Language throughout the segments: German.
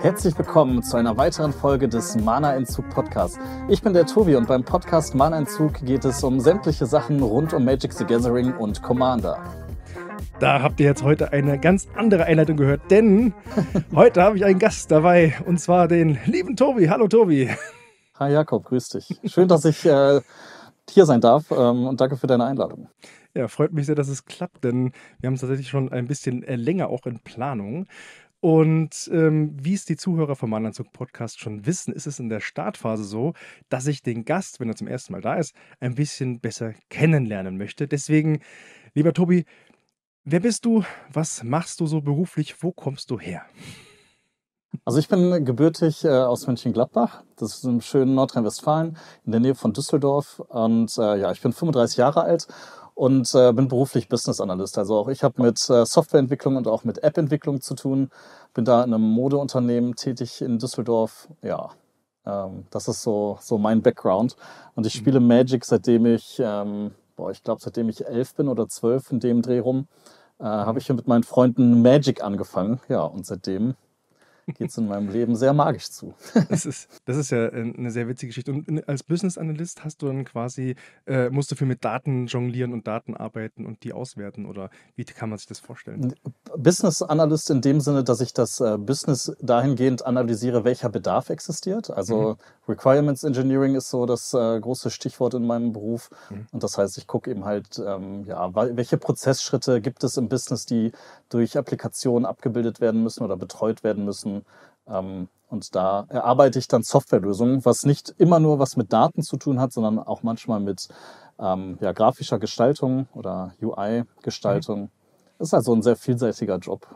Herzlich willkommen zu einer weiteren Folge des Mana-Entzug Podcasts. Ich bin der Tobi und beim Podcast Mana-Entzug geht es um sämtliche Sachen rund um Magic the Gathering und Commander. Da habt ihr jetzt heute eine ganz andere Einleitung gehört, denn heute habe ich einen Gast dabei und zwar den lieben Tobi. Hallo Tobi. Hi Jakob, grüß dich. Schön, dass ich äh, hier sein darf ähm, und danke für deine Einladung. Ja, freut mich sehr, dass es klappt, denn wir haben es tatsächlich schon ein bisschen äh, länger auch in Planung. Und ähm, wie es die Zuhörer vom Mannanzug Podcast schon wissen, ist es in der Startphase so, dass ich den Gast, wenn er zum ersten Mal da ist, ein bisschen besser kennenlernen möchte. Deswegen, lieber Tobi, wer bist du? Was machst du so beruflich? Wo kommst du her? Also ich bin gebürtig äh, aus Mönchengladbach, das ist im schönen Nordrhein-Westfalen, in der Nähe von Düsseldorf. Und äh, ja, ich bin 35 Jahre alt und äh, bin beruflich Business Analyst. Also auch ich habe mit äh, Softwareentwicklung und auch mit App-Entwicklung zu tun. Bin da in einem Modeunternehmen tätig in Düsseldorf. Ja, ähm, das ist so, so mein Background. Und ich spiele mhm. Magic seitdem ich, ähm, boah, ich glaube, seitdem ich elf bin oder zwölf in dem Dreh rum, äh, habe mhm. ich hier mit meinen Freunden Magic angefangen. Ja, und seitdem geht es in meinem Leben sehr magisch zu. das, ist, das ist ja äh, eine sehr witzige Geschichte. Und äh, als Business Analyst hast du dann quasi, äh, musst du viel mit Daten jonglieren und Daten arbeiten und die auswerten oder wie kann man sich das vorstellen? Business Analyst in dem Sinne, dass ich das äh, Business dahingehend analysiere, welcher Bedarf existiert. Also mhm. Requirements Engineering ist so das äh, große Stichwort in meinem Beruf. Mhm. Und das heißt, ich gucke eben halt, ähm, ja, welche Prozessschritte gibt es im Business, die durch Applikationen abgebildet werden müssen oder betreut werden müssen. Ähm, und da erarbeite ich dann Softwarelösungen, was nicht immer nur was mit Daten zu tun hat, sondern auch manchmal mit ähm, ja, grafischer Gestaltung oder UI-Gestaltung. Mhm. Ist also ein sehr vielseitiger Job.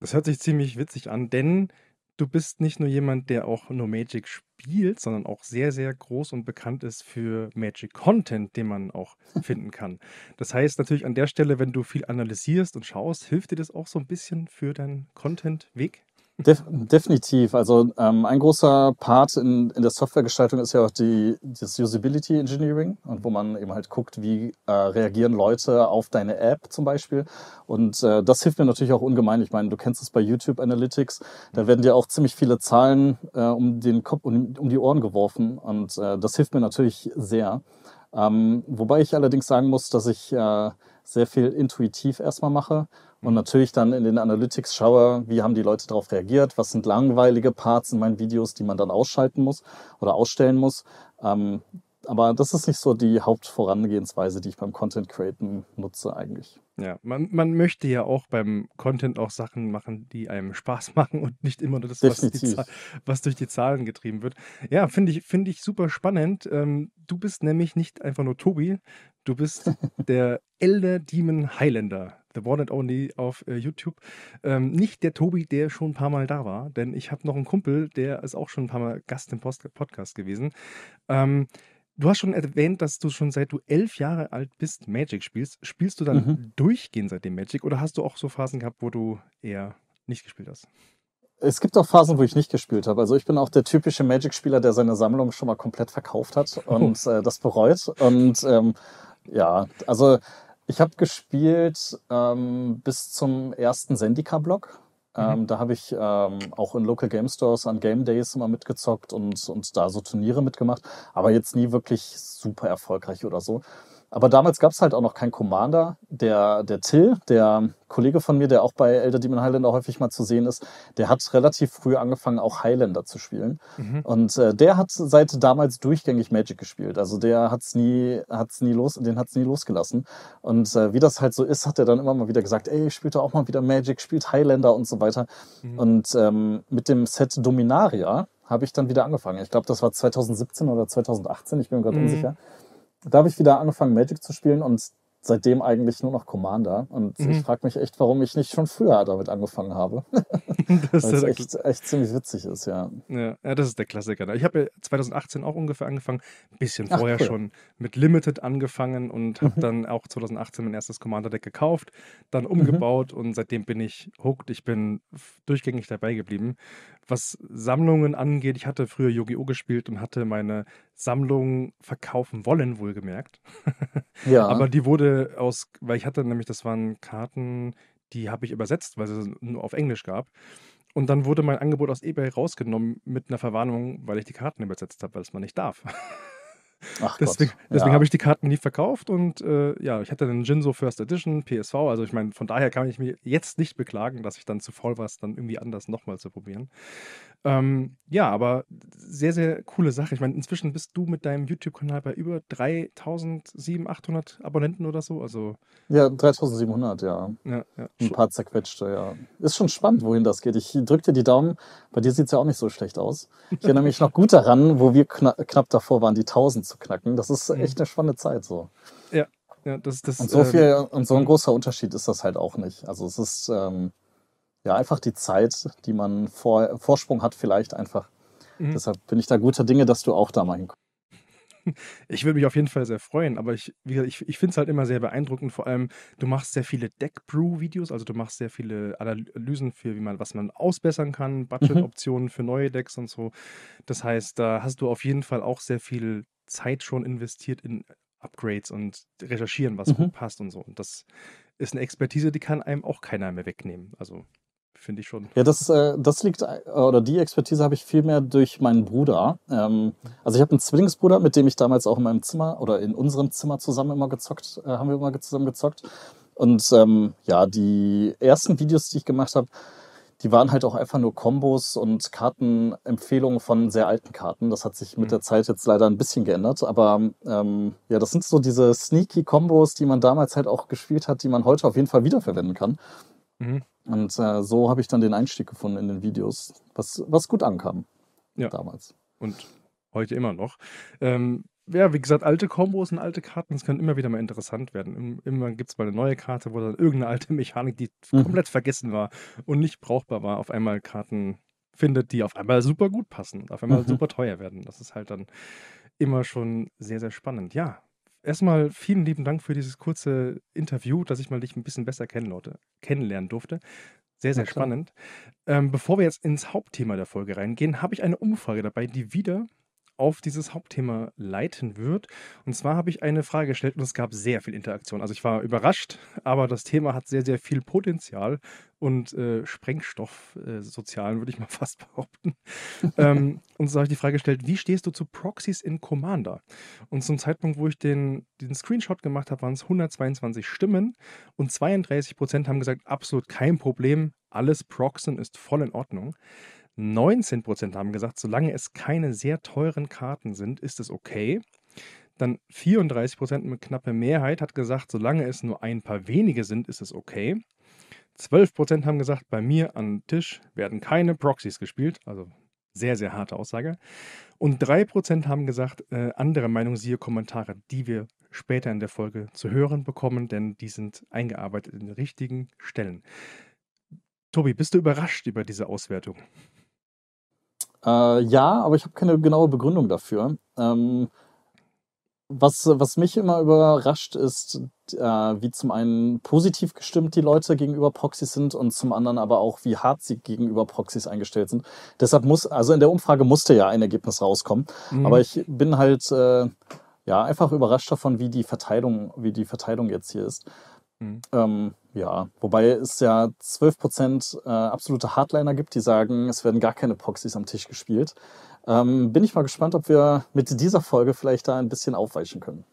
Das hört sich ziemlich witzig an, denn du bist nicht nur jemand, der auch nur Magic spielt, sondern auch sehr, sehr groß und bekannt ist für Magic-Content, den man auch finden kann. Das heißt natürlich an der Stelle, wenn du viel analysierst und schaust, hilft dir das auch so ein bisschen für deinen Content-Weg? Def definitiv. Also ähm, ein großer Part in, in der Softwaregestaltung ist ja auch die, das Usability Engineering und wo man eben halt guckt, wie äh, reagieren Leute auf deine App zum Beispiel. Und äh, das hilft mir natürlich auch ungemein. Ich meine, du kennst es bei YouTube Analytics, da werden dir auch ziemlich viele Zahlen äh, um, den Kopf, um, um die Ohren geworfen und äh, das hilft mir natürlich sehr. Ähm, wobei ich allerdings sagen muss, dass ich... Äh, sehr viel intuitiv erstmal mache und mhm. natürlich dann in den Analytics schaue, wie haben die Leute darauf reagiert, was sind langweilige Parts in meinen Videos, die man dann ausschalten muss oder ausstellen muss. Ähm, aber das ist nicht so die Hauptvorangehensweise, die ich beim Content Createn nutze eigentlich. Ja, man, man möchte ja auch beim Content auch Sachen machen, die einem Spaß machen und nicht immer nur das, was, Zahl, was, durch die Zahlen getrieben wird. Ja, finde ich, find ich super spannend. Ähm, du bist nämlich nicht einfach nur Tobi, du bist der Elder Demon Highlander. The One and Only auf äh, YouTube. Ähm, nicht der Tobi, der schon ein paar Mal da war, denn ich habe noch einen Kumpel, der ist auch schon ein paar Mal Gast im Post Podcast gewesen. Ähm, Du hast schon erwähnt, dass du schon seit du elf Jahre alt bist Magic spielst. Spielst du dann mhm. durchgehend seitdem Magic oder hast du auch so Phasen gehabt, wo du eher nicht gespielt hast? Es gibt auch Phasen, wo ich nicht gespielt habe. Also ich bin auch der typische Magic-Spieler, der seine Sammlung schon mal komplett verkauft hat oh. und äh, das bereut. Und ähm, ja, also ich habe gespielt ähm, bis zum ersten Sendika-Block. Mhm. Ähm, mhm. Da habe ich ähm, auch in Local Game Stores an Game Days immer mitgezockt und, und da so Turniere mitgemacht, aber jetzt nie wirklich super erfolgreich oder so. Aber damals gab es halt auch noch keinen Commander. Der, der Till, der Kollege von mir, der auch bei Elder Demon Highlander häufig mal zu sehen ist, der hat relativ früh angefangen, auch Highlander zu spielen. Mhm. Und äh, der hat seit damals durchgängig Magic gespielt. Also der hat's nie, hat's nie los, den hat's nie losgelassen. Und äh, wie das halt so ist, hat er dann immer mal wieder gesagt, ey, spielt doch auch mal wieder Magic, spielt Highlander und so weiter. Mhm. Und ähm, mit dem Set Dominaria habe ich dann wieder angefangen. Ich glaube, das war 2017 oder 2018, ich bin mir gerade mhm. unsicher da habe ich wieder angefangen, Magic zu spielen und seitdem eigentlich nur noch Commander. Und mhm. ich frage mich echt, warum ich nicht schon früher damit angefangen habe. das ist echt, echt, ziemlich witzig ist, ja. ja. ja. das ist der Klassiker. Ne? Ich habe ja 2018 auch ungefähr angefangen, ein bisschen Ach, vorher cool. schon mit Limited angefangen und habe mhm. dann auch 2018 mein erstes Commander-Deck gekauft, dann mhm. umgebaut mhm. und seitdem bin ich hooked. Ich bin durchgängig dabei geblieben. Was Sammlungen angeht, ich hatte früher Yu-Gi-Oh! gespielt und hatte meine Sammlung verkaufen wollen, wohlgemerkt. ja. Aber die wurde aus, weil ich hatte nämlich, das waren Karten, die habe ich übersetzt, weil es nur auf Englisch gab. Und dann wurde mein Angebot aus eBay rausgenommen mit einer Verwarnung, weil ich die Karten übersetzt habe, weil es man nicht darf. Ach deswegen deswegen ja. habe ich die Karten nie verkauft und äh, ja, ich hatte den Jinso First Edition, PSV. Also ich meine, von daher kann ich mich jetzt nicht beklagen, dass ich dann zu voll war, es dann irgendwie anders nochmal zu probieren. Ähm, ja, aber sehr, sehr coole Sache. Ich meine, inzwischen bist du mit deinem YouTube-Kanal bei über 3.700, 800 Abonnenten oder so. Also ja, 3.700, ja. ja, ja. Ein paar zerquetschte, ja. Ist schon spannend, wohin das geht. Ich drücke dir die Daumen. Bei dir sieht es ja auch nicht so schlecht aus. Ich erinnere mich noch gut daran, wo wir kna knapp davor waren, die 1.000 zu zu knacken. Das ist echt mhm. eine spannende Zeit so. Ja, ja das, das Und so ähm, viel ähm, und so ein großer Unterschied ist das halt auch nicht. Also es ist ähm, ja einfach die Zeit, die man vor, Vorsprung hat, vielleicht einfach. Mhm. Deshalb bin ich da guter Dinge, dass du auch da mal hinkommst. Ich würde mich auf jeden Fall sehr freuen, aber ich, ich, ich finde es halt immer sehr beeindruckend. Vor allem, du machst sehr viele Deck-Brew-Videos, also du machst sehr viele Analysen für, wie man, was man ausbessern kann, mhm. Budget-Optionen für neue Decks und so. Das heißt, da hast du auf jeden Fall auch sehr viel Zeit schon investiert in Upgrades und recherchieren, was mhm. gut passt und so. Und das ist eine Expertise, die kann einem auch keiner mehr wegnehmen. Also finde ich schon. Ja, das, äh, das liegt, äh, oder die Expertise habe ich vielmehr durch meinen Bruder. Ähm, also ich habe einen Zwillingsbruder, mit dem ich damals auch in meinem Zimmer oder in unserem Zimmer zusammen immer gezockt, äh, haben wir immer zusammen gezockt. Und ähm, ja, die ersten Videos, die ich gemacht habe, die waren halt auch einfach nur Kombos und Kartenempfehlungen von sehr alten Karten. Das hat sich mit mhm. der Zeit jetzt leider ein bisschen geändert. Aber ähm, ja, das sind so diese sneaky Kombos, die man damals halt auch gespielt hat, die man heute auf jeden Fall wiederverwenden kann. Mhm. Und äh, so habe ich dann den Einstieg gefunden in den Videos, was, was gut ankam ja. damals. Und heute immer noch. Ähm, ja, wie gesagt, alte Kombos und alte Karten, das können immer wieder mal interessant werden. Immer gibt es mal eine neue Karte, wo dann irgendeine alte Mechanik, die mhm. komplett vergessen war und nicht brauchbar war, auf einmal Karten findet, die auf einmal super gut passen auf einmal mhm. super teuer werden. Das ist halt dann immer schon sehr, sehr spannend. Ja, Erstmal vielen lieben Dank für dieses kurze Interview, dass ich mal dich ein bisschen besser kennenlernen durfte. Sehr, sehr spannend. Ähm, bevor wir jetzt ins Hauptthema der Folge reingehen, habe ich eine Umfrage dabei, die wieder auf dieses Hauptthema leiten wird. Und zwar habe ich eine Frage gestellt und es gab sehr viel Interaktion. Also ich war überrascht, aber das Thema hat sehr, sehr viel Potenzial und äh, Sprengstoff äh, sozialen, würde ich mal fast behaupten. ähm, und so habe ich die Frage gestellt, wie stehst du zu Proxys in Commander? Und zum Zeitpunkt, wo ich den, den Screenshot gemacht habe, waren es 122 Stimmen und 32 Prozent haben gesagt, absolut kein Problem, alles Proxen ist voll in Ordnung. 19 haben gesagt, solange es keine sehr teuren Karten sind, ist es okay. Dann 34 Prozent, eine knappe Mehrheit, hat gesagt, solange es nur ein paar wenige sind, ist es okay. 12 haben gesagt, bei mir am Tisch werden keine Proxys gespielt, also sehr, sehr harte Aussage. Und 3% haben gesagt, äh, andere Meinung, siehe Kommentare, die wir später in der Folge zu hören bekommen, denn die sind eingearbeitet in den richtigen Stellen. Tobi, bist du überrascht über diese Auswertung? Äh, ja, aber ich habe keine genaue Begründung dafür. Ähm, was, was mich immer überrascht, ist, äh, wie zum einen positiv gestimmt die Leute gegenüber Proxys sind und zum anderen aber auch, wie hart sie gegenüber Proxys eingestellt sind. Deshalb muss, also in der Umfrage musste ja ein Ergebnis rauskommen. Mhm. Aber ich bin halt äh, ja einfach überrascht davon, wie die Verteilung, wie die Verteilung jetzt hier ist. Mhm. Ähm, ja, wobei es ja 12% äh, absolute Hardliner gibt, die sagen, es werden gar keine Proxys am Tisch gespielt. Ähm, bin ich mal gespannt, ob wir mit dieser Folge vielleicht da ein bisschen aufweichen können.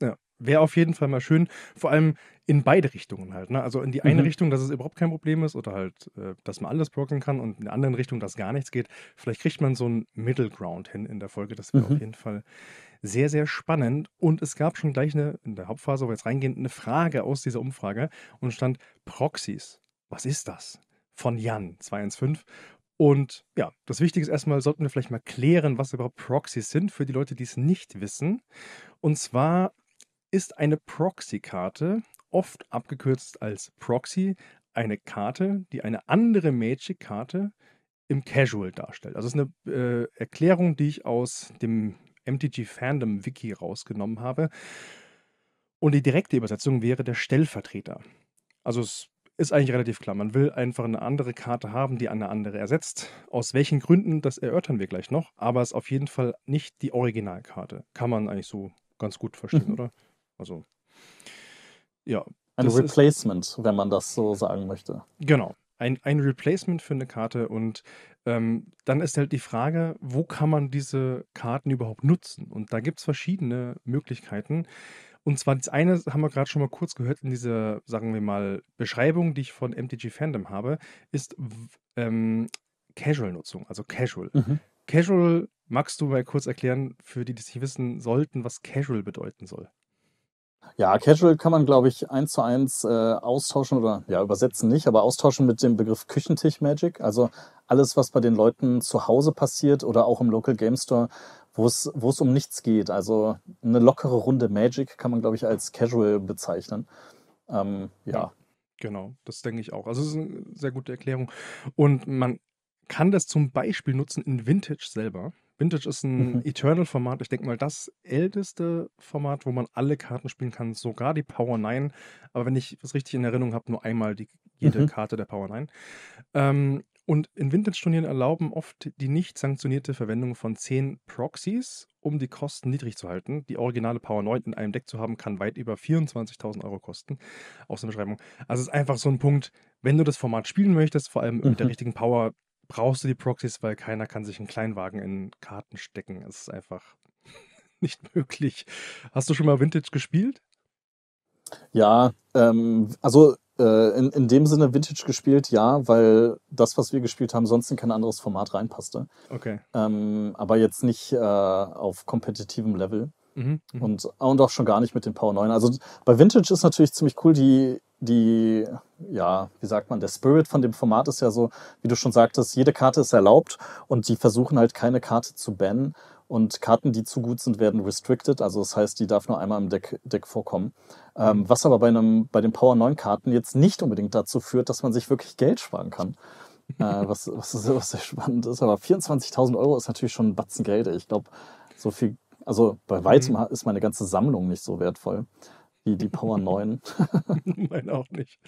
Ja, wäre auf jeden Fall mal schön. Vor allem in beide Richtungen halt. Ne? Also in die eine mhm. Richtung, dass es überhaupt kein Problem ist oder halt, äh, dass man alles proxen kann und in der anderen Richtung, dass gar nichts geht. Vielleicht kriegt man so einen Middle Ground hin in der Folge. Das wäre mhm. auf jeden Fall sehr, sehr spannend. Und es gab schon gleich eine, in der Hauptphase, wo wir jetzt reingehen, eine Frage aus dieser Umfrage und stand Proxys. Was ist das? Von Jan 215. Und ja, das Wichtige ist erstmal, sollten wir vielleicht mal klären, was überhaupt Proxys sind, für die Leute, die es nicht wissen. Und zwar ist eine Proxy-Karte, oft abgekürzt als Proxy, eine Karte, die eine andere Magic-Karte im Casual darstellt. Also es ist eine äh, Erklärung, die ich aus dem MTG Fandom Wiki rausgenommen habe. Und die direkte Übersetzung wäre der Stellvertreter. Also es ist eigentlich relativ klar. Man will einfach eine andere Karte haben, die eine andere ersetzt. Aus welchen Gründen, das erörtern wir gleich noch. Aber es ist auf jeden Fall nicht die Originalkarte. Kann man eigentlich so ganz gut verstehen, mhm. oder? Also, ja. Ein Replacement, ist, wenn man das so sagen möchte. Genau ein, ein Replacement für eine Karte und ähm, dann ist halt die Frage, wo kann man diese Karten überhaupt nutzen? Und da gibt es verschiedene Möglichkeiten. Und zwar das eine haben wir gerade schon mal kurz gehört in dieser, sagen wir mal, Beschreibung, die ich von MTG Fandom habe, ist ähm, Casual-Nutzung, also Casual. Mhm. Casual, magst du mal kurz erklären, für die, die es nicht wissen sollten, was Casual bedeuten soll? Ja, Casual kann man, glaube ich, eins zu eins äh, austauschen oder ja, übersetzen nicht, aber austauschen mit dem Begriff Küchentisch Magic. Also alles, was bei den Leuten zu Hause passiert oder auch im Local Game Store, wo es, um nichts geht. Also eine lockere Runde Magic kann man, glaube ich, als Casual bezeichnen. Ähm, ja. ja. Genau, das denke ich auch. Also es ist eine sehr gute Erklärung. Und man kann das zum Beispiel nutzen in Vintage selber. Vintage ist ein mhm. Eternal-Format. Ich denke mal, das älteste Format, wo man alle Karten spielen kann, sogar die Power 9. Aber wenn ich es richtig in Erinnerung habe, nur einmal die, jede mhm. Karte der Power 9. Ähm, und in Vintage-Turnieren erlauben oft die nicht sanktionierte Verwendung von 10 Proxies, um die Kosten niedrig zu halten. Die originale Power 9 in einem Deck zu haben, kann weit über 24.000 Euro kosten. Aus der Beschreibung. Also es ist einfach so ein Punkt, wenn du das Format spielen möchtest, vor allem mhm. mit der mhm. richtigen Power, brauchst du die Proxys, weil keiner kann sich einen Kleinwagen in Karten stecken. Es ist einfach nicht möglich. Hast du schon mal Vintage gespielt? Ja, ähm, also äh, in, in dem Sinne Vintage gespielt, ja, weil das, was wir gespielt haben, sonst in kein anderes Format reinpasste. Okay. Ähm, aber jetzt nicht äh, auf kompetitivem Level. Mhm, mhm, und, und auch schon gar nicht mit den Power 9. Also bei Vintage ist natürlich ziemlich cool, die, die, ja, wie sagt man, der Spirit von dem Format ist ja so, wie du schon sagtest, jede Karte ist erlaubt und die versuchen halt keine Karte zu bannen. Und Karten, die zu gut sind, werden restricted. Also das heißt, die darf nur einmal im Deck, Deck vorkommen. Ähm, mhm. was aber bei, einem, bei den Power 9 Karten jetzt nicht unbedingt dazu führt, dass man sich wirklich Geld sparen kann. äh, was, was, was, sehr spannend ist. Aber 24.000 Euro ist natürlich schon ein Batzen Geld. Ich glaube, so viel also bei weitem mhm. ist meine ganze Sammlung nicht so wertvoll wie die Power 9. meine auch nicht.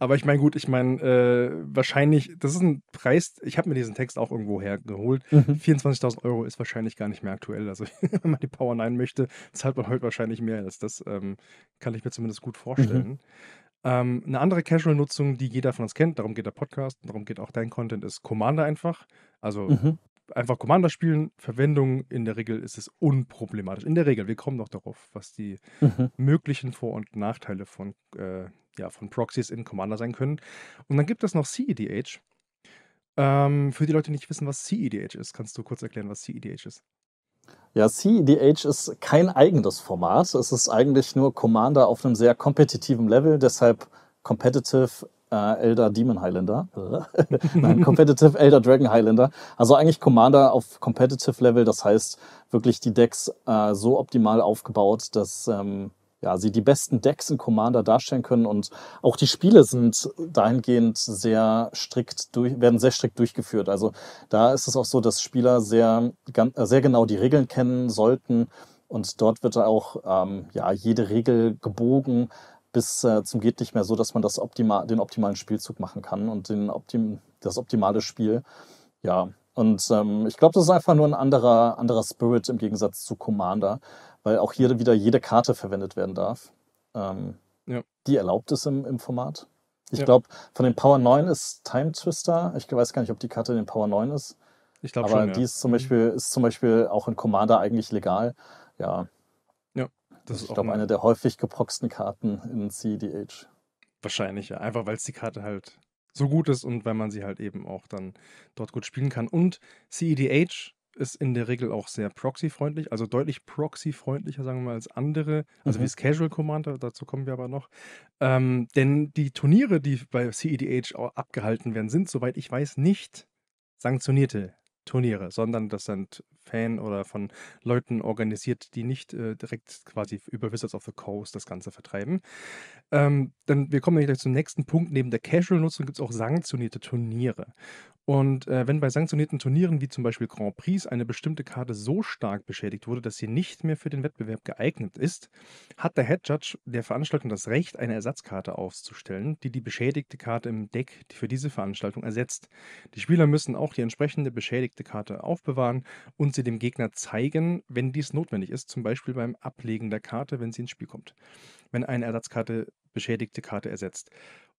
Aber ich meine, gut, ich meine, äh, wahrscheinlich, das ist ein Preis, ich habe mir diesen Text auch irgendwo hergeholt. Mhm. 24.000 Euro ist wahrscheinlich gar nicht mehr aktuell. Also, wenn man die Power 9 möchte, zahlt man heute wahrscheinlich mehr. als das ähm, kann ich mir zumindest gut mhm. vorstellen. Mhm. Ähm, eine andere Casual-Nutzung, die jeder von uns kennt, darum geht der Podcast, darum geht auch dein Content, ist Commander einfach. Also mhm einfach Commander spielen. Verwendung in der Regel ist es unproblematisch. In der Regel, wir kommen noch darauf, was die mhm. möglichen Vor- und Nachteile von, äh, ja, von Proxys in Commander sein können. Und dann gibt es noch CEDH. Ähm, für die Leute, die nicht wissen, was CEDH ist, kannst du kurz erklären, was CEDH ist? Ja, CEDH ist kein eigenes Format. Es ist eigentlich nur Commander auf einem sehr kompetitiven Level, deshalb Competitive äh, Elder Demon Highlander. Nein, Competitive Elder Dragon Highlander. Also eigentlich Commander auf Competitive Level, das heißt wirklich die Decks äh, so optimal aufgebaut, dass ähm, ja, sie die besten Decks in Commander darstellen können und auch die Spiele sind dahingehend sehr strikt durch, werden sehr strikt durchgeführt. Also da ist es auch so, dass Spieler sehr, äh, sehr genau die Regeln kennen sollten und dort wird auch ähm, ja, jede Regel gebogen, bis äh, zum geht nicht mehr so, dass man das optimal, den optimalen Spielzug machen kann und den optim das optimale Spiel. Ja, und ähm, ich glaube, das ist einfach nur ein anderer, anderer Spirit im Gegensatz zu Commander, weil auch hier wieder jede Karte verwendet werden darf, ähm, ja. die erlaubt ist im, im Format. Ich ja. glaube, von den Power 9 ist Time Twister. Ich weiß gar nicht, ob die Karte in den Power 9 ist. Ich glaube schon. Aber die ist, zum mhm. Beispiel, ist zum Beispiel auch in Commander eigentlich legal. Ja, das also ist ich glaube, eine der häufig geproxten Karten in CDH. Wahrscheinlich, ja. Einfach weil es die Karte halt so gut ist und weil man sie halt eben auch dann dort gut spielen kann. Und CEDH ist in der Regel auch sehr proxy-freundlich, also deutlich proxy-freundlicher, sagen wir mal, als andere, also mhm. wie es Casual Commander, dazu kommen wir aber noch. Ähm, denn die Turniere, die bei CEDH abgehalten werden, sind, soweit ich weiß, nicht sanktionierte Turniere, sondern das sind Fan oder von Leuten organisiert, die nicht äh, direkt quasi über Wizards of the Coast das Ganze vertreiben. Ähm, dann, wir kommen gleich zum nächsten Punkt. Neben der Casual-Nutzung gibt es auch sanktionierte Turniere. Und äh, wenn bei sanktionierten Turnieren wie zum Beispiel Grand Prix eine bestimmte Karte so stark beschädigt wurde, dass sie nicht mehr für den Wettbewerb geeignet ist, hat der Head Judge der Veranstaltung das Recht, eine Ersatzkarte aufzustellen, die die beschädigte Karte im Deck für diese Veranstaltung ersetzt. Die Spieler müssen auch die entsprechende beschädigte Karte aufbewahren und sie sie dem Gegner zeigen, wenn dies notwendig ist, zum Beispiel beim Ablegen der Karte, wenn sie ins Spiel kommt, wenn eine Ersatzkarte beschädigte Karte ersetzt.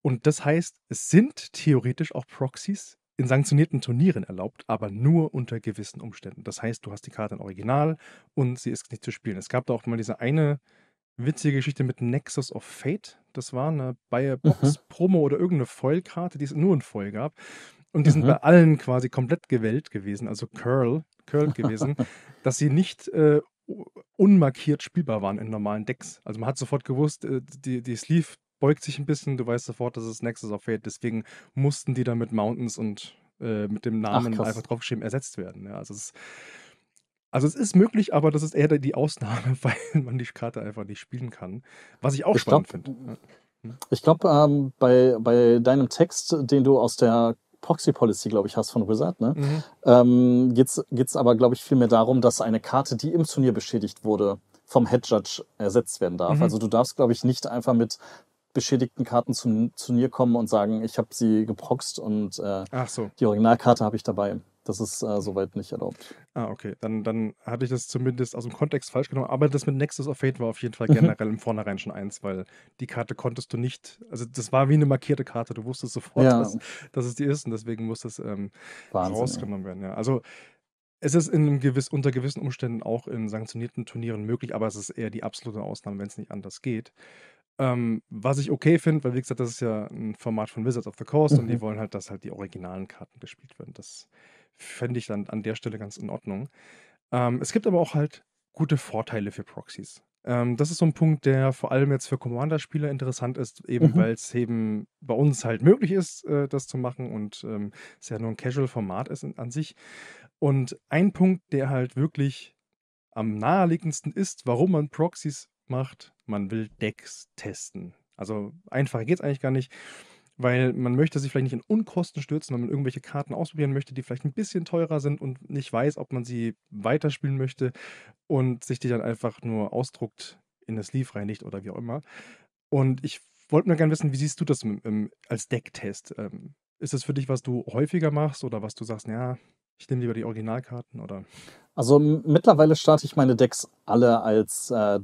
Und das heißt, es sind theoretisch auch Proxys in sanktionierten Turnieren erlaubt, aber nur unter gewissen Umständen. Das heißt, du hast die Karte im Original und sie ist nicht zu spielen. Es gab da auch mal diese eine witzige Geschichte mit Nexus of Fate. Das war eine Bayer Box mhm. Promo oder irgendeine Foil-Karte, die es nur in Foil gab. Und die mhm. sind bei allen quasi komplett gewählt gewesen. Also Curl Köln gewesen, dass sie nicht äh, unmarkiert spielbar waren in normalen Decks. Also man hat sofort gewusst, äh, die, die Sleeve beugt sich ein bisschen, du weißt sofort, dass es Nexus of Fate. Deswegen mussten die da mit Mountains und äh, mit dem Namen Ach, einfach draufgeschrieben ersetzt werden. Ja, also, es, also es ist möglich, aber das ist eher die Ausnahme, weil man die Karte einfach nicht spielen kann. Was ich auch ich spannend finde. Ich glaube, ähm, bei, bei deinem Text, den du aus der Proxy-Policy, glaube ich, hast von Wizard, ne? Mhm. Ähm, geht's, geht's aber, glaube ich, vielmehr darum, dass eine Karte, die im Turnier beschädigt wurde, vom Head Judge ersetzt werden darf. Mhm. Also du darfst, glaube ich, nicht einfach mit beschädigten Karten zum Turnier kommen und sagen, ich habe sie geproxt und äh, so. die Originalkarte habe ich dabei. Das ist äh, soweit nicht erlaubt. Ah, okay. Dann, dann hatte ich das zumindest aus dem Kontext falsch genommen. Aber das mit Nexus of Fate war auf jeden Fall mhm. generell im Vornherein schon eins, weil die Karte konntest du nicht. Also, das war wie eine markierte Karte. Du wusstest sofort, ja. dass, dass es die ist und deswegen musste es ähm, Wahnsinn, rausgenommen ja. werden. Ja. Also, es ist in gewiss, unter gewissen Umständen auch in sanktionierten Turnieren möglich, aber es ist eher die absolute Ausnahme, wenn es nicht anders geht. Ähm, was ich okay finde, weil wie gesagt, das ist ja ein Format von Wizards of the Coast mhm. und die mhm. wollen halt, dass halt die originalen Karten gespielt werden. Das fände ich dann an der Stelle ganz in Ordnung. Ähm, es gibt aber auch halt gute Vorteile für Proxys. Ähm, das ist so ein Punkt, der vor allem jetzt für Commander-Spieler interessant ist, eben mhm. weil es eben bei uns halt möglich ist, äh, das zu machen und ähm, es ja nur ein Casual-Format ist in, an sich. Und ein Punkt, der halt wirklich am naheliegendsten ist, warum man Proxys macht, man will Decks testen. Also einfacher geht es eigentlich gar nicht weil man möchte sich vielleicht nicht in Unkosten stürzen, wenn man irgendwelche Karten ausprobieren möchte, die vielleicht ein bisschen teurer sind und nicht weiß, ob man sie weiterspielen möchte und sich die dann einfach nur ausdruckt in das Leaf reinigt oder wie auch immer. Und ich wollte nur gerne wissen, wie siehst du das als Decktest? Ähm, ist das für dich, was du häufiger machst oder was du sagst, ja, ich nehme lieber die Originalkarten oder? Also mittlerweile starte ich meine Decks alle als äh,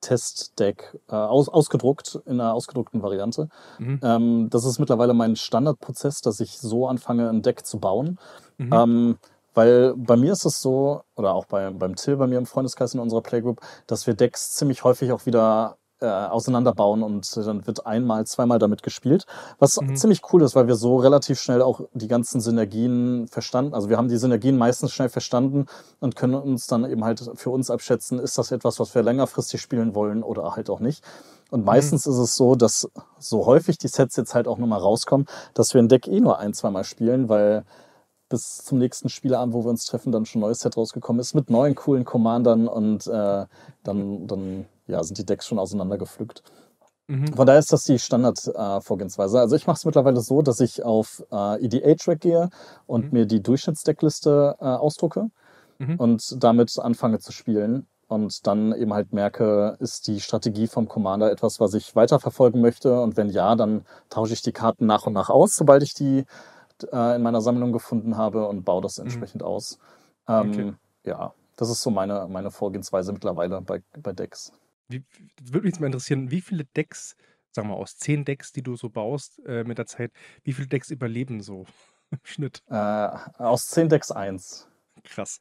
Testdeck äh, aus, ausgedruckt, in einer ausgedruckten Variante. Mhm. Ähm, das ist mittlerweile mein Standardprozess, dass ich so anfange, ein Deck zu bauen. Mhm. Ähm, weil bei mir ist es so, oder auch bei, beim Till, bei mir im Freundeskreis in unserer Playgroup, dass wir Decks ziemlich häufig auch wieder äh, auseinanderbauen und dann wird einmal, zweimal damit gespielt. Was mhm. ziemlich cool ist, weil wir so relativ schnell auch die ganzen Synergien verstanden, also wir haben die Synergien meistens schnell verstanden und können uns dann eben halt für uns abschätzen, ist das etwas, was wir längerfristig spielen wollen oder halt auch nicht. Und mhm. meistens mhm. ist es so, dass so häufig die Sets jetzt halt auch nochmal rauskommen, dass wir ein Deck eh nur ein, zweimal spielen, weil bis zum nächsten Spieleabend, wo wir uns treffen, dann schon ein neues Set rausgekommen ist mit neuen coolen Commandern und äh, dann, dann ja, sind die Decks schon auseinandergepflückt. Mhm. Von daher ist das die Standard-Vorgehensweise. Äh, also ich mache es mittlerweile so, dass ich auf äh, EDA-Track gehe und mhm. mir die Durchschnittsdeckliste äh, ausdrucke mhm. und damit anfange zu spielen. Und dann eben halt merke, ist die Strategie vom Commander etwas, was ich weiterverfolgen möchte? Und wenn ja, dann tausche ich die Karten nach und nach aus, sobald ich die äh, in meiner Sammlung gefunden habe und baue das mhm. entsprechend aus. Ähm, okay. Ja, das ist so meine, meine Vorgehensweise mittlerweile bei, bei Decks. Wie, würde mich jetzt mal interessieren, wie viele Decks, sagen wir aus zehn Decks, die du so baust äh, mit der Zeit, wie viele Decks überleben so im Schnitt? Äh, aus zehn Decks eins. Krass.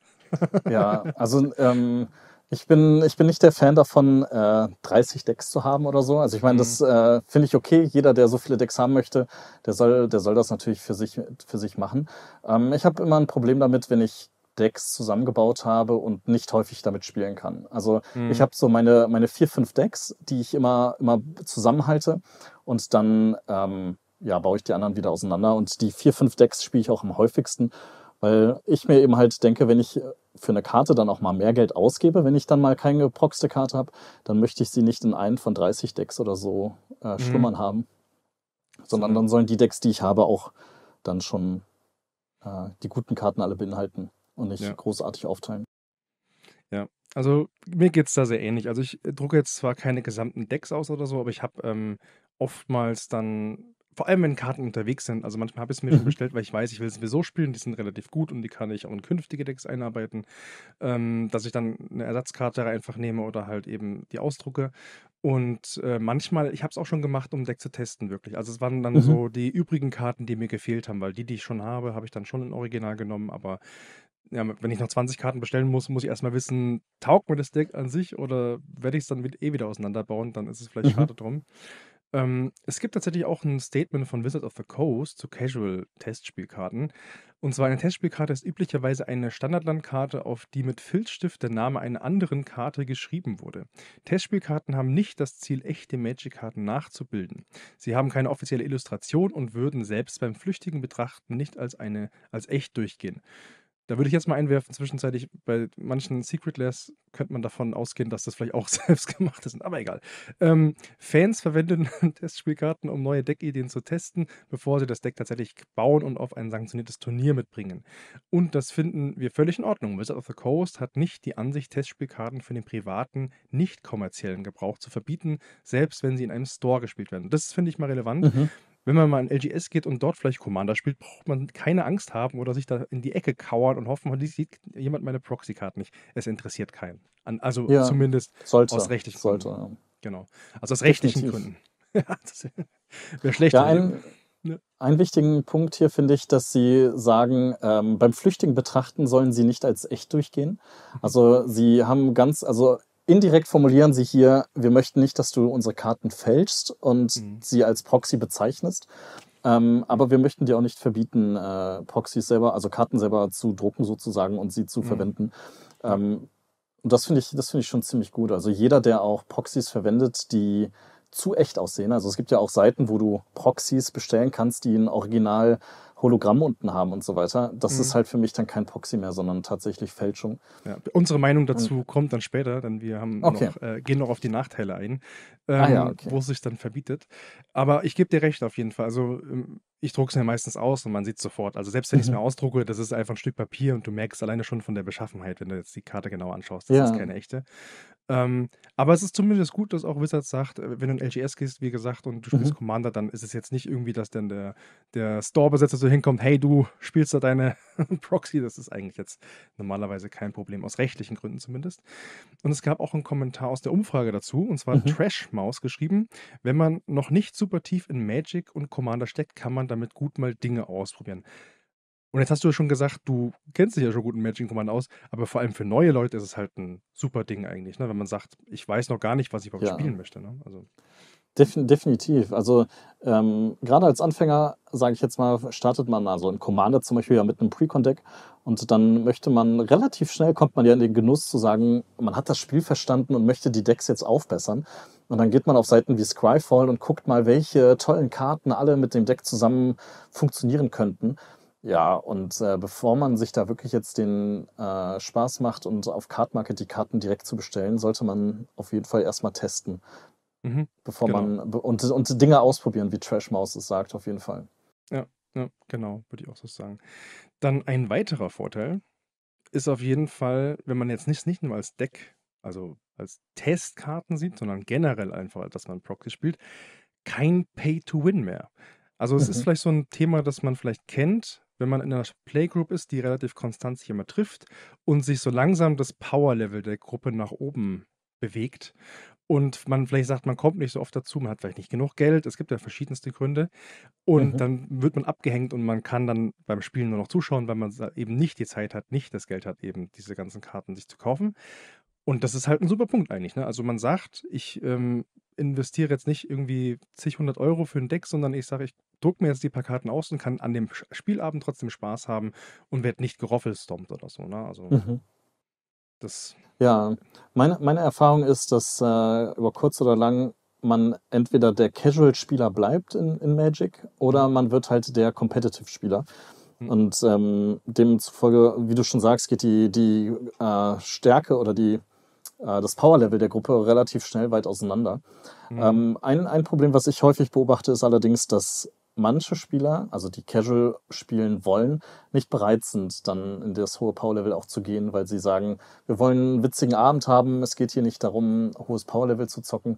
ja, also ähm, ich, bin, ich bin nicht der Fan davon, äh, 30 Decks zu haben oder so. Also ich meine, mhm. das äh, finde ich okay. Jeder, der so viele Decks haben möchte, der soll, der soll das natürlich für sich, für sich machen. Ähm, ich habe immer ein Problem damit, wenn ich Decks zusammengebaut habe und nicht häufig damit spielen kann. Also mhm. ich habe so meine, meine vier, fünf Decks, die ich immer, immer zusammenhalte und dann ähm, ja, baue ich die anderen wieder auseinander. Und die vier, fünf Decks spiele ich auch am häufigsten, weil ich mir eben halt denke, wenn ich für eine Karte dann auch mal mehr Geld ausgebe, wenn ich dann mal keine geproxte Karte habe, dann möchte ich sie nicht in einen von 30 Decks oder so äh, mhm. schlummern mhm. haben, sondern dann sollen die Decks, die ich habe, auch dann schon äh, die guten Karten alle beinhalten und nicht ja. großartig aufteilen. Ja, also mir geht es da sehr ähnlich. Also ich äh, drucke jetzt zwar keine gesamten Decks aus oder so, aber ich habe ähm, oftmals dann, vor allem wenn Karten unterwegs sind, also manchmal habe ich es mir schon mhm. bestellt, weil ich weiß, ich will es sowieso spielen, die sind relativ gut und die kann ich auch in künftige Decks einarbeiten, ähm, dass ich dann eine Ersatzkarte einfach nehme oder halt eben die ausdrucke. Und äh, manchmal, ich habe es auch schon gemacht, um Deck zu testen, wirklich. Also es waren dann mhm. so die übrigen Karten, die mir gefehlt haben, weil die, die ich schon habe, habe ich dann schon in Original genommen, aber ja, wenn ich noch 20 Karten bestellen muss, muss ich erstmal wissen, taugt mir das Deck an sich oder werde ich es dann mit, eh wieder auseinanderbauen, dann ist es vielleicht mhm. schade drum. Ähm, es gibt tatsächlich auch ein Statement von Wizards of the Coast zu Casual-Testspielkarten. Und zwar eine Testspielkarte ist üblicherweise eine Standardlandkarte, auf die mit Filzstift der Name einer anderen Karte geschrieben wurde. Testspielkarten haben nicht das Ziel, echte Magic-Karten nachzubilden. Sie haben keine offizielle Illustration und würden selbst beim flüchtigen Betrachten nicht als eine als echt durchgehen. Da würde ich jetzt mal einwerfen, zwischenzeitlich bei manchen Secret Secretless könnte man davon ausgehen, dass das vielleicht auch selbst gemacht ist. aber egal. Ähm, Fans verwenden Testspielkarten, um neue Deckideen zu testen, bevor sie das Deck tatsächlich bauen und auf ein sanktioniertes Turnier mitbringen. Und das finden wir völlig in Ordnung. Wizard of the Coast hat nicht die Ansicht, Testspielkarten für den privaten, nicht kommerziellen Gebrauch zu verbieten, selbst wenn sie in einem Store gespielt werden. Das finde ich mal relevant. Mhm wenn man mal in LGS geht und dort vielleicht Commander spielt, braucht man keine Angst haben oder sich da in die Ecke kauern und hoffen, man sieht jemand meine Proxy-Card nicht. Es interessiert keinen. also ja, zumindest sollte, aus rechtlichen sollte, Gründen. Ja. Genau. Also aus rechtlichen Definitiv. Gründen. das wäre schlecht. Ja, ein, ne? einen wichtigen Punkt hier finde ich, dass Sie sagen, ähm, beim Flüchtigen betrachten sollen Sie nicht als echt durchgehen. Mhm. Also Sie haben ganz, also Indirekt formulieren sie hier, wir möchten nicht, dass du unsere Karten fälschst und mhm. sie als Proxy bezeichnest. Ähm, aber wir möchten dir auch nicht verbieten, äh, Proxys selber, also Karten selber zu drucken sozusagen und sie zu mhm. verwenden. Ähm, und das finde ich, find ich schon ziemlich gut. Also jeder, der auch Proxys verwendet, die zu echt aussehen. Also es gibt ja auch Seiten, wo du Proxys bestellen kannst, die ein Original Hologramm unten haben und so weiter. Das mhm. ist halt für mich dann kein Proxy mehr, sondern tatsächlich Fälschung. Ja, unsere Meinung dazu mhm. kommt dann später, denn wir okay. noch, äh, gehen noch auf die Nachteile ein, ähm, ah, ja, ähm, okay. wo es sich dann verbietet. Aber ich gebe dir recht auf jeden Fall. Also ähm, ich drucke es mir meistens aus und man sieht es sofort. Also selbst wenn ich es mir mhm. ausdrucke, das ist einfach ein Stück Papier und du merkst alleine schon von der Beschaffenheit, wenn du jetzt die Karte genau anschaust, das ja. ist keine echte. Ähm, aber es ist zumindest gut, dass auch Wizards sagt, äh, wenn du in LGS gehst, wie gesagt, und du spielst mhm. Commander, dann ist es jetzt nicht irgendwie, dass dann der, der Store-Besitzer so hinkommt, hey, du spielst da deine Proxy. Das ist eigentlich jetzt normalerweise kein Problem, aus rechtlichen Gründen zumindest. Und es gab auch einen Kommentar aus der Umfrage dazu, und zwar mhm. Trash Maus geschrieben, wenn man noch nicht super tief in Magic und Commander steckt, kann man damit gut mal Dinge ausprobieren. Und jetzt hast du ja schon gesagt, du kennst dich ja schon gut in Magic Command aus, aber vor allem für neue Leute ist es halt ein super Ding eigentlich, ne? wenn man sagt, ich weiß noch gar nicht, was ich überhaupt ja. spielen möchte. Ne? Also. Defin definitiv. Also ähm, gerade als Anfänger, sage ich jetzt mal, startet man also in Commander zum Beispiel ja mit einem Precon-Deck und dann möchte man relativ schnell, kommt man ja in den Genuss zu sagen, man hat das Spiel verstanden und möchte die Decks jetzt aufbessern. Und dann geht man auf Seiten wie Scryfall und guckt mal, welche tollen Karten alle mit dem Deck zusammen funktionieren könnten. Ja, und äh, bevor man sich da wirklich jetzt den äh, Spaß macht und auf Card die Karten direkt zu bestellen, sollte man auf jeden Fall erstmal testen. Mhm, bevor genau. man und, und Dinge ausprobieren, wie Trash Mouse es sagt, auf jeden Fall. Ja, ja genau, würde ich auch so sagen. Dann ein weiterer Vorteil ist auf jeden Fall, wenn man jetzt nicht, nicht nur als Deck, also als Testkarten sieht, sondern generell einfach, dass man Proxy spielt, kein Pay to Win mehr. Also es mhm. ist vielleicht so ein Thema, das man vielleicht kennt, wenn man in einer Playgroup ist, die relativ konstant sich immer trifft und sich so langsam das Power-Level der Gruppe nach oben bewegt und man vielleicht sagt, man kommt nicht so oft dazu, man hat vielleicht nicht genug Geld, es gibt ja verschiedenste Gründe und mhm. dann wird man abgehängt und man kann dann beim Spielen nur noch zuschauen, weil man eben nicht die Zeit hat, nicht das Geld hat, eben diese ganzen Karten sich zu kaufen. Und das ist halt ein super Punkt eigentlich. Ne? Also man sagt, ich ähm, investiere jetzt nicht irgendwie zig hundert Euro für ein Deck, sondern ich sage, ich druck mir jetzt die paar Karten aus und kann an dem Spielabend trotzdem Spaß haben und werde nicht geroffelstompt oder so. Ne? Also mhm. das. Ja, meine, meine Erfahrung ist, dass äh, über kurz oder lang man entweder der Casual-Spieler bleibt in, in Magic oder mhm. man wird halt der Competitive-Spieler. Mhm. Und ähm, demzufolge, wie du schon sagst, geht die, die äh, Stärke oder die, äh, das Power-Level der Gruppe relativ schnell weit auseinander. Mhm. Ähm, ein, ein Problem, was ich häufig beobachte, ist allerdings, dass manche Spieler, also die Casual spielen wollen, nicht bereit sind, dann in das hohe Power-Level auch zu gehen, weil sie sagen, wir wollen einen witzigen Abend haben, es geht hier nicht darum, hohes Power-Level zu zocken.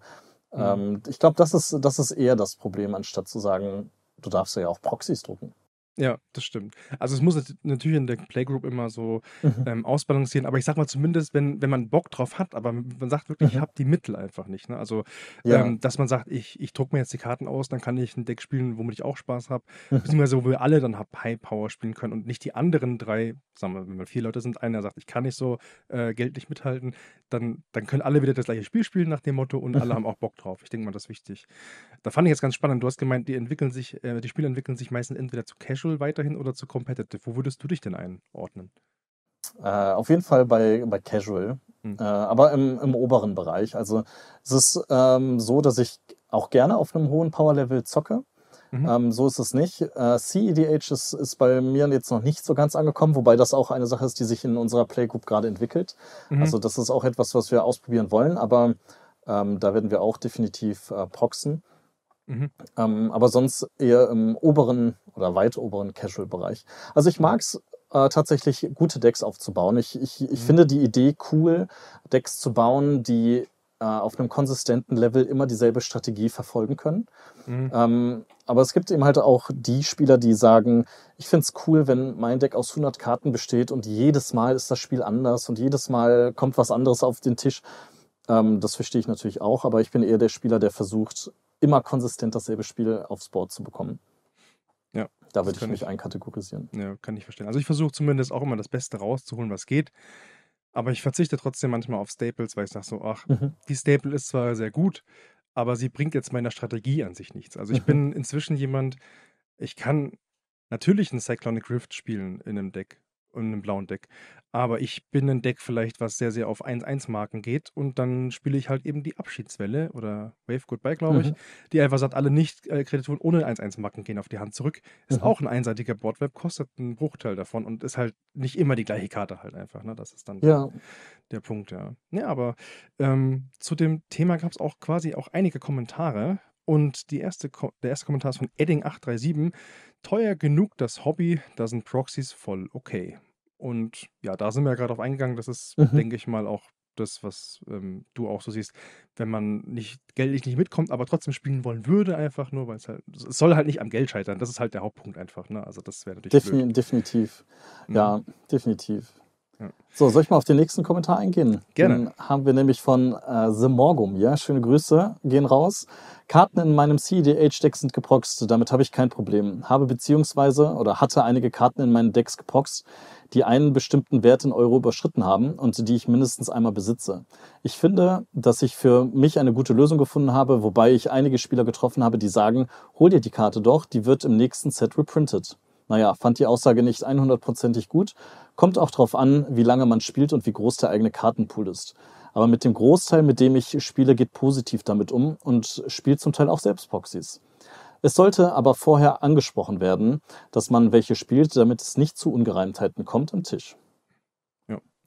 Mhm. Ähm, ich glaube, das ist, das ist eher das Problem, anstatt zu sagen, du darfst ja auch Proxys drucken. Ja, das stimmt. Also es muss natürlich in der Playgroup immer so mhm. ähm, ausbalancieren, aber ich sag mal zumindest, wenn, wenn man Bock drauf hat, aber man sagt wirklich, mhm. ich habe die Mittel einfach nicht. Ne? Also, ja. ähm, dass man sagt, ich, ich druck mir jetzt die Karten aus, dann kann ich ein Deck spielen, womit ich auch Spaß habe, mhm. beziehungsweise wo wir alle dann High Power spielen können und nicht die anderen drei, sagen wir, wenn wir vier Leute sind, einer sagt, ich kann nicht so äh, Geld mithalten, dann, dann können alle wieder das gleiche Spiel spielen nach dem Motto und alle mhm. haben auch Bock drauf. Ich denke mal, das ist wichtig. Da fand ich jetzt ganz spannend, du hast gemeint, die entwickeln sich, äh, die Spiele entwickeln sich meistens entweder zu Casual Casual weiterhin oder zu Competitive? Wo würdest du dich denn einordnen? Äh, auf jeden Fall bei, bei Casual, hm. äh, aber im, im oberen Bereich. Also es ist ähm, so, dass ich auch gerne auf einem hohen Power-Level zocke. Mhm. Ähm, so ist es nicht. Äh, CEDH ist, ist bei mir jetzt noch nicht so ganz angekommen, wobei das auch eine Sache ist, die sich in unserer Playgroup gerade entwickelt. Mhm. Also das ist auch etwas, was wir ausprobieren wollen, aber ähm, da werden wir auch definitiv äh, proxen. Mhm. Ähm, aber sonst eher im oberen oder weit oberen Casual-Bereich. Also ich mag es äh, tatsächlich, gute Decks aufzubauen. Ich, ich, ich mhm. finde die Idee cool, Decks zu bauen, die äh, auf einem konsistenten Level immer dieselbe Strategie verfolgen können. Mhm. Ähm, aber es gibt eben halt auch die Spieler, die sagen, ich finde es cool, wenn mein Deck aus 100 Karten besteht und jedes Mal ist das Spiel anders und jedes Mal kommt was anderes auf den Tisch. Ähm, das verstehe ich natürlich auch, aber ich bin eher der Spieler, der versucht, immer konsistent dasselbe Spiel aufs Board zu bekommen. Ja, da würde ich mich ich, einkategorisieren. Ja, kann ich verstehen. Also ich versuche zumindest auch immer das Beste rauszuholen, was geht. Aber ich verzichte trotzdem manchmal auf Staples, weil ich sage so, ach, mhm. die Staple ist zwar sehr gut, aber sie bringt jetzt meiner Strategie an sich nichts. Also ich mhm. bin inzwischen jemand, ich kann natürlich ein Cyclonic Rift spielen in einem Deck und einem blauen Deck. Aber ich bin ein Deck vielleicht, was sehr, sehr auf 1-1-Marken geht. Und dann spiele ich halt eben die Abschiedswelle oder Wave Goodbye, glaube ich, mhm. die einfach sagt, alle Nicht-Kreditoren äh, ohne 1-1-Marken gehen auf die Hand zurück. Ist mhm. auch ein einseitiger Boardweb, kostet einen Bruchteil davon und ist halt nicht immer die gleiche Karte halt einfach. Ne? Das ist dann ja. der Punkt, ja. Ja, aber ähm, zu dem Thema gab es auch quasi auch einige Kommentare. Und die erste, Ko der erste Kommentar ist von Edding837. Teuer genug das Hobby, da sind Proxys voll okay. Und ja, da sind wir ja gerade auf eingegangen. Das ist, mhm. denke ich mal, auch das, was ähm, du auch so siehst, wenn man nicht geldlich nicht mitkommt, aber trotzdem spielen wollen würde, einfach nur, weil halt, es halt, es soll halt nicht am Geld scheitern. Das ist halt der Hauptpunkt einfach. Ne? Also das wäre natürlich. Defin blöd. Definitiv. Mhm. Ja, definitiv. So, soll ich mal auf den nächsten Kommentar eingehen? Gerne. Den haben wir nämlich von äh, The Morgum, ja? Schöne Grüße, gehen raus. Karten in meinem CDH-Deck sind geproxt, damit habe ich kein Problem. Habe beziehungsweise oder hatte einige Karten in meinen Decks geproxt, die einen bestimmten Wert in Euro überschritten haben und die ich mindestens einmal besitze. Ich finde, dass ich für mich eine gute Lösung gefunden habe, wobei ich einige Spieler getroffen habe, die sagen, hol dir die Karte doch, die wird im nächsten Set reprinted. Naja, fand die Aussage nicht 100%ig gut. Kommt auch darauf an, wie lange man spielt und wie groß der eigene Kartenpool ist. Aber mit dem Großteil, mit dem ich spiele, geht positiv damit um und spielt zum Teil auch selbst Proxys. Es sollte aber vorher angesprochen werden, dass man welche spielt, damit es nicht zu Ungereimtheiten kommt am Tisch.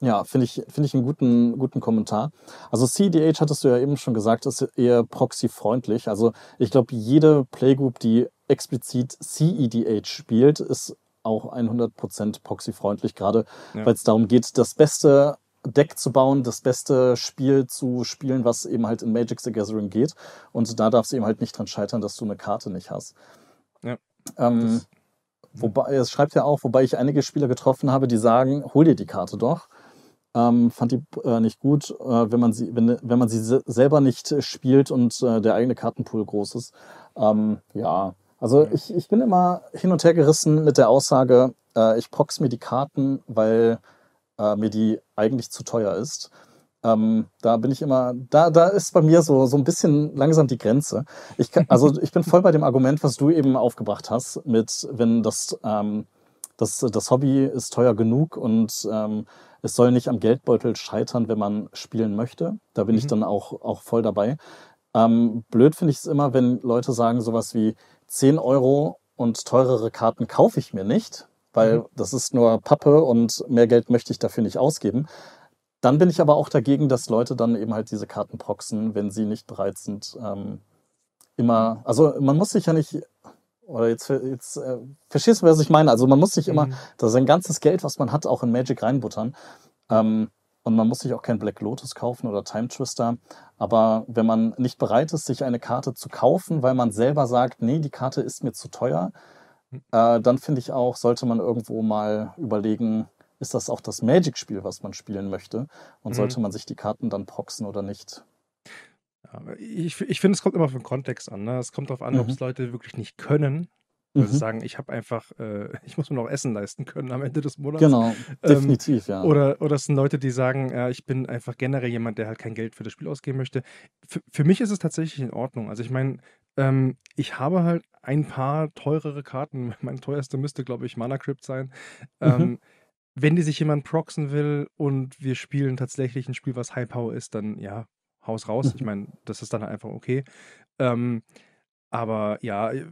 Ja, finde ich, find ich einen guten, guten Kommentar. Also CDH hattest du ja eben schon gesagt, ist eher proxy-freundlich. Also ich glaube, jede Playgroup, die explizit CEDH spielt, ist auch 100% proxy-freundlich, gerade ja. weil es darum geht, das beste Deck zu bauen, das beste Spiel zu spielen, was eben halt in Magic the Gathering geht. Und da darf es eben halt nicht dran scheitern, dass du eine Karte nicht hast. Ja. Ähm, wobei, es schreibt ja auch, wobei ich einige Spieler getroffen habe, die sagen, hol dir die Karte doch. Ähm, fand die äh, nicht gut, äh, wenn, man sie, wenn, wenn man sie selber nicht spielt und äh, der eigene Kartenpool groß ist. Ähm, ja, also ja. Mhm. ich, ich bin immer hin und her gerissen mit der Aussage, äh, ich prox mir die Karten, weil äh, mir die eigentlich zu teuer ist. Ähm, da bin ich immer, da, da ist bei mir so, so ein bisschen langsam die Grenze. Ich kann, also ich bin voll bei dem Argument, was du eben aufgebracht hast, mit wenn das, ähm, das, das Hobby ist teuer genug und ähm, es soll nicht am Geldbeutel scheitern, wenn man spielen möchte. Da bin mhm. ich dann auch, auch voll dabei. Ähm, blöd finde ich es immer, wenn Leute sagen sowas wie, 10 Euro und teurere Karten kaufe ich mir nicht, weil mhm. das ist nur Pappe und mehr Geld möchte ich dafür nicht ausgeben. Dann bin ich aber auch dagegen, dass Leute dann eben halt diese Karten proxen, wenn sie nicht bereit sind, ähm, immer, also man muss sich ja nicht, oder jetzt, jetzt äh, verstehst du, was ich meine? Also man muss sich mhm. immer das sein ganzes Geld, was man hat, auch in Magic reinbuttern. Ähm, und man muss sich auch kein Black Lotus kaufen oder Time Twister. Aber wenn man nicht bereit ist, sich eine Karte zu kaufen, weil man selber sagt, nee, die Karte ist mir zu teuer, hm. äh, dann finde ich auch, sollte man irgendwo mal überlegen, ist das auch das Magic-Spiel, was man spielen möchte? Und mhm. sollte hm. man sich die Karten dann proxen oder nicht? Ich, ich finde, es kommt immer auf den Kontext an. Ne? Es kommt darauf an, mhm. ob es Leute wirklich nicht können weil mhm. sagen, ich habe einfach, äh, ich muss mir noch Essen leisten können am Ende des Monats. Genau, ähm, definitiv, ähm, ja. Oder, oder es sind Leute, die sagen, ja, ich bin einfach generell jemand, der halt kein Geld für das Spiel ausgeben möchte. F für mich ist es tatsächlich in Ordnung. Also ich meine, ähm, ich habe halt ein paar teurere Karten. Mein teuerste müsste, glaube ich, Mana Crypt sein. Mhm. Ähm, mhm. Wenn die sich jemand proxen will und wir spielen tatsächlich ein Spiel, was High Power ist, dann ja, haus raus. Mhm. Ich meine, das ist dann halt einfach okay. Ähm, aber ja, äh,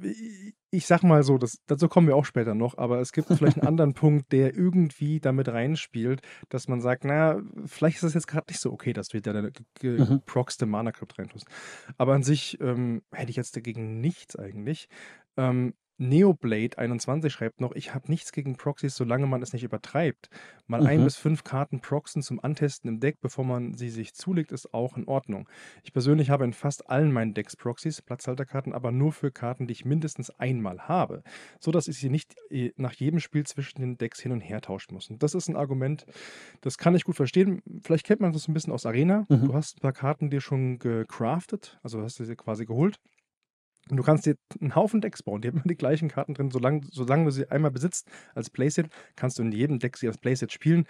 ich sag mal so, das, dazu kommen wir auch später noch, aber es gibt vielleicht einen anderen Punkt, der irgendwie damit reinspielt, dass man sagt, naja, vielleicht ist es jetzt gerade nicht so okay, dass du hier deine mhm. geproxte Mana Crypt reintust. Aber an sich ähm, hätte ich jetzt dagegen nichts eigentlich. Ähm, Neoblade21 schreibt noch, ich habe nichts gegen Proxys, solange man es nicht übertreibt. Mal mhm. ein bis fünf Karten proxen zum Antesten im Deck, bevor man sie sich zulegt, ist auch in Ordnung. Ich persönlich habe in fast allen meinen Decks Proxys, Platzhalterkarten, aber nur für Karten, die ich mindestens einmal habe, so dass ich sie nicht äh, nach jedem Spiel zwischen den Decks hin und her tauschen muss. Und das ist ein Argument, das kann ich gut verstehen. Vielleicht kennt man das ein bisschen aus Arena. Mhm. Du hast ein paar Karten dir schon gecraftet, also hast du sie quasi geholt und du kannst dir einen Haufen Decks bauen. Die haben immer die gleichen Karten drin. Solange, solange du sie einmal besitzt als Playset, kannst du in jedem Deck sie als Playset spielen,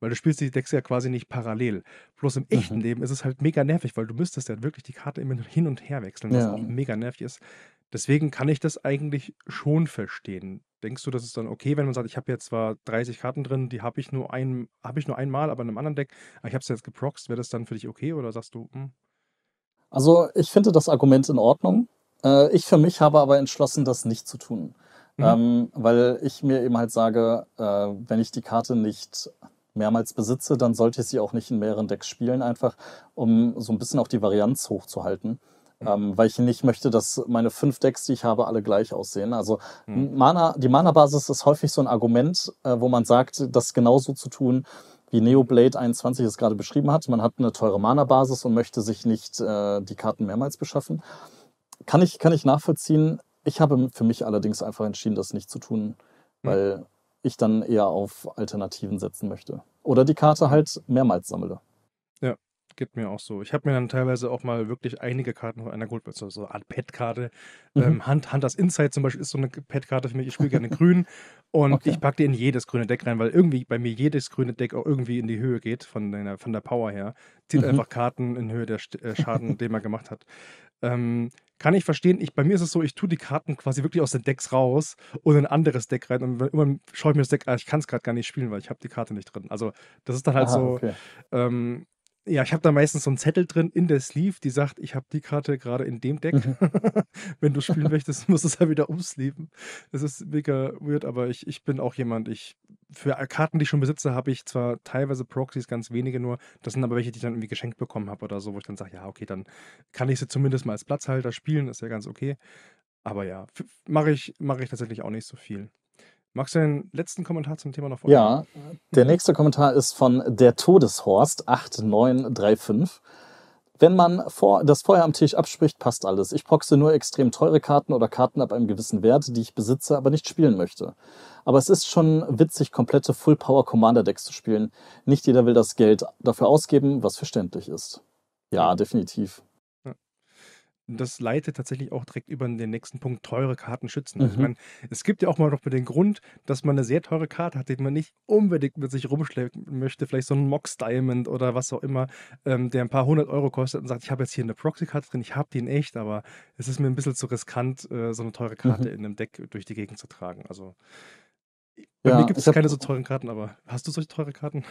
weil du spielst die Decks ja quasi nicht parallel. Bloß im echten mhm. Leben ist es halt mega nervig, weil du müsstest ja wirklich die Karte immer hin und her wechseln, was ja. auch mega nervig ist. Deswegen kann ich das eigentlich schon verstehen. Denkst du, das ist dann okay, wenn man sagt, ich habe jetzt zwar 30 Karten drin, die habe ich nur ich nur einmal, aber in einem anderen Deck, ich habe es jetzt geproxt, wäre das dann für dich okay oder sagst du, hm? Also ich finde das Argument in Ordnung, äh, ich für mich habe aber entschlossen, das nicht zu tun. Mhm. Ähm, weil ich mir eben halt sage, äh, wenn ich die Karte nicht mehrmals besitze, dann sollte ich sie auch nicht in mehreren Decks spielen, einfach um so ein bisschen auch die Varianz hochzuhalten. Mhm. Ähm, weil ich nicht möchte, dass meine fünf Decks, die ich habe, alle gleich aussehen. Also mhm. Mana, die Mana-Basis ist häufig so ein Argument, äh, wo man sagt, das genauso zu tun, wie Neoblade 21 es gerade beschrieben hat. Man hat eine teure Mana-Basis und möchte sich nicht äh, die Karten mehrmals beschaffen kann, ich, kann ich nachvollziehen. Ich habe für mich allerdings einfach entschieden, das nicht zu tun, hm. weil hm. ich dann eher auf Alternativen setzen möchte. Oder die Karte halt mehrmals sammle. Ja, geht mir auch so. Ich habe mir dann teilweise auch mal wirklich einige Karten von einer geholt, so, eine Art Pet-Karte. Mhm. Ähm, Hand, Hunters Insight zum Beispiel ist so eine Pet-Karte für mich. Ich spiele gerne grün und okay. ich packe die in jedes grüne Deck rein, weil irgendwie bei mir jedes grüne Deck auch irgendwie in die Höhe geht, von der, von der Power her. Zieht mhm. einfach Karten in Höhe der St äh, Schaden, den man gemacht hat. Ähm, kann ich verstehen. Ich, bei mir ist es so, ich tue die Karten quasi wirklich aus den Decks raus und ein anderes Deck rein. Und immer schaue ich mir das Deck an, ich kann es gerade gar nicht spielen, weil ich habe die Karte nicht drin. Also das ist dann halt Aha, so, okay. ähm, ja, ich habe da meistens so einen Zettel drin in der Sleeve, die sagt, ich habe die Karte gerade in dem Deck. Mhm. Wenn du spielen möchtest, musst du es ja halt wieder umsleeven. Das ist mega weird, aber ich, ich bin auch jemand, ich für Karten, die ich schon besitze, habe ich zwar teilweise Proxys, ganz wenige nur. Das sind aber welche, die ich dann irgendwie geschenkt bekommen habe oder so, wo ich dann sage, ja, okay, dann kann ich sie zumindest mal als Platzhalter spielen, ist ja ganz okay. Aber ja, mache ich, mach ich tatsächlich auch nicht so viel. Magst du den letzten Kommentar zum Thema noch vorlesen? Ja, der nächste Kommentar ist von der Todeshorst 8935. Wenn man vor, das Feuer am Tisch abspricht, passt alles. Ich proxe nur extrem teure Karten oder Karten ab einem gewissen Wert, die ich besitze, aber nicht spielen möchte. Aber es ist schon witzig, komplette Full Power Commander Decks zu spielen. Nicht jeder will das Geld dafür ausgeben, was verständlich ist. Ja, definitiv das leitet tatsächlich auch direkt über den nächsten Punkt, teure Karten schützen. Also mhm. ich meine, es gibt ja auch mal noch den Grund, dass man eine sehr teure Karte hat, die man nicht unbedingt mit sich rumschleppen möchte, vielleicht so ein Mox Diamond oder was auch immer, ähm, der ein paar hundert Euro kostet und sagt, ich habe jetzt hier eine Proxy-Karte drin, ich habe die in echt, aber es ist mir ein bisschen zu riskant, äh, so eine teure Karte mhm. in einem Deck durch die Gegend zu tragen. Also bei ja, mir gibt es keine so teuren Karten, aber hast du solche teure Karten?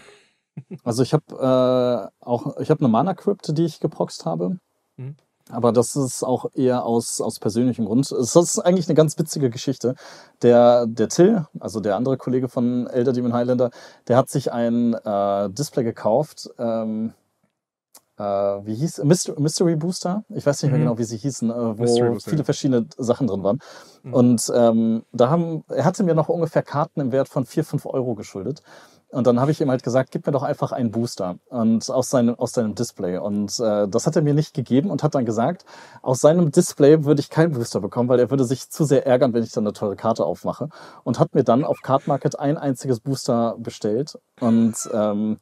also ich habe äh, auch, ich habe eine Mana-Crypt, die ich geproxt habe. Mhm. Aber das ist auch eher aus, aus persönlichem Grund. Es ist eigentlich eine ganz witzige Geschichte. Der, der Till, also der andere Kollege von Elder Demon Highlander, der hat sich ein äh, Display gekauft. Ähm, äh, wie hieß Mystery Booster? Ich weiß nicht mehr mhm. genau, wie sie hießen, äh, wo viele verschiedene Sachen drin waren. Mhm. Und ähm, da haben, er hatte mir noch ungefähr Karten im Wert von 4, 5 Euro geschuldet. Und dann habe ich ihm halt gesagt, gib mir doch einfach einen Booster und aus seinem, aus seinem Display. Und äh, das hat er mir nicht gegeben und hat dann gesagt, aus seinem Display würde ich keinen Booster bekommen, weil er würde sich zu sehr ärgern, wenn ich dann eine teure Karte aufmache. Und hat mir dann auf Card Market ein einziges Booster bestellt. Und ähm,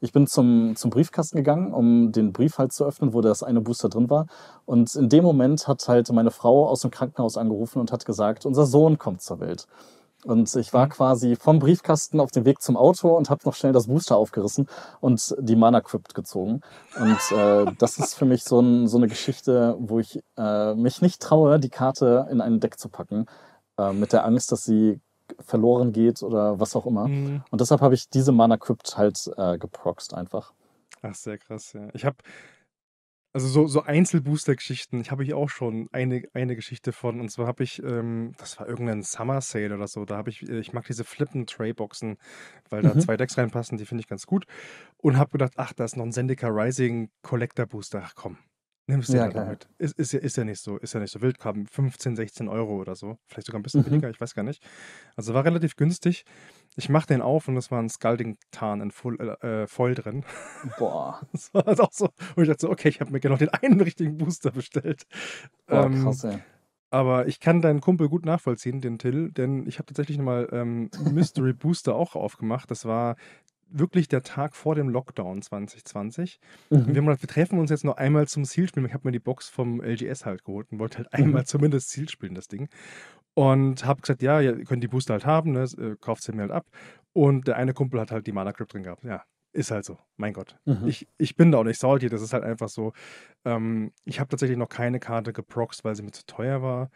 ich bin zum, zum Briefkasten gegangen, um den Brief halt zu öffnen, wo das eine Booster drin war. Und in dem Moment hat halt meine Frau aus dem Krankenhaus angerufen und hat gesagt, unser Sohn kommt zur Welt. Und ich war mhm. quasi vom Briefkasten auf dem Weg zum Auto und habe noch schnell das Booster aufgerissen und die Mana Crypt gezogen. Und äh, das ist für mich so, ein, so eine Geschichte, wo ich äh, mich nicht traue, die Karte in ein Deck zu packen, äh, mit der Angst, dass sie verloren geht oder was auch immer. Mhm. Und deshalb habe ich diese Mana Crypt halt äh, geproxt einfach. Ach, sehr krass, ja. Ich habe also so, so Einzelbooster-Geschichten. Ich habe hier auch schon eine, eine Geschichte von. Und zwar habe ich, ähm, das war irgendein Summer Sale oder so. Da habe ich, äh, ich mag diese Flippen-Tray-Boxen, weil da mhm. zwei Decks reinpassen, die finde ich ganz gut. Und habe gedacht, ach, da ist noch ein Zendika Rising Collector Booster. Ach komm, nimmst du ja, den mit. Ist, ist, ist, ja nicht so, ist ja nicht so wild. Kamen 15, 16 Euro oder so. Vielleicht sogar ein bisschen mhm. weniger, ich weiß gar nicht. Also war relativ günstig. Ich mache den auf und das war ein Scalding-Tarn in voll, äh, voll, äh, drin. Boah. Das war also auch so. Und ich dachte so, okay, ich habe mir genau den einen richtigen Booster bestellt. Boah, ähm, krass, ey. Aber ich kann deinen Kumpel gut nachvollziehen, den Till, denn ich habe tatsächlich nochmal ähm, Mystery Booster auch aufgemacht. Das war wirklich der Tag vor dem Lockdown 2020. Mhm. Und wir haben gedacht, wir treffen uns jetzt noch einmal zum Zielspielen. Ich habe mir die Box vom LGS halt geholt und wollte halt mhm. einmal mhm. zumindest Ziel spielen, das Ding. Und habe gesagt, ja, ihr könnt die Booster halt haben, ne, äh, kauft sie mir halt ab. Und der eine Kumpel hat halt die Mana Crypt drin gehabt. Ja, ist halt so. Mein Gott. Mhm. Ich, ich bin da auch nicht salty. Das ist halt einfach so. Ähm, ich habe tatsächlich noch keine Karte geproxt, weil sie mir zu teuer war.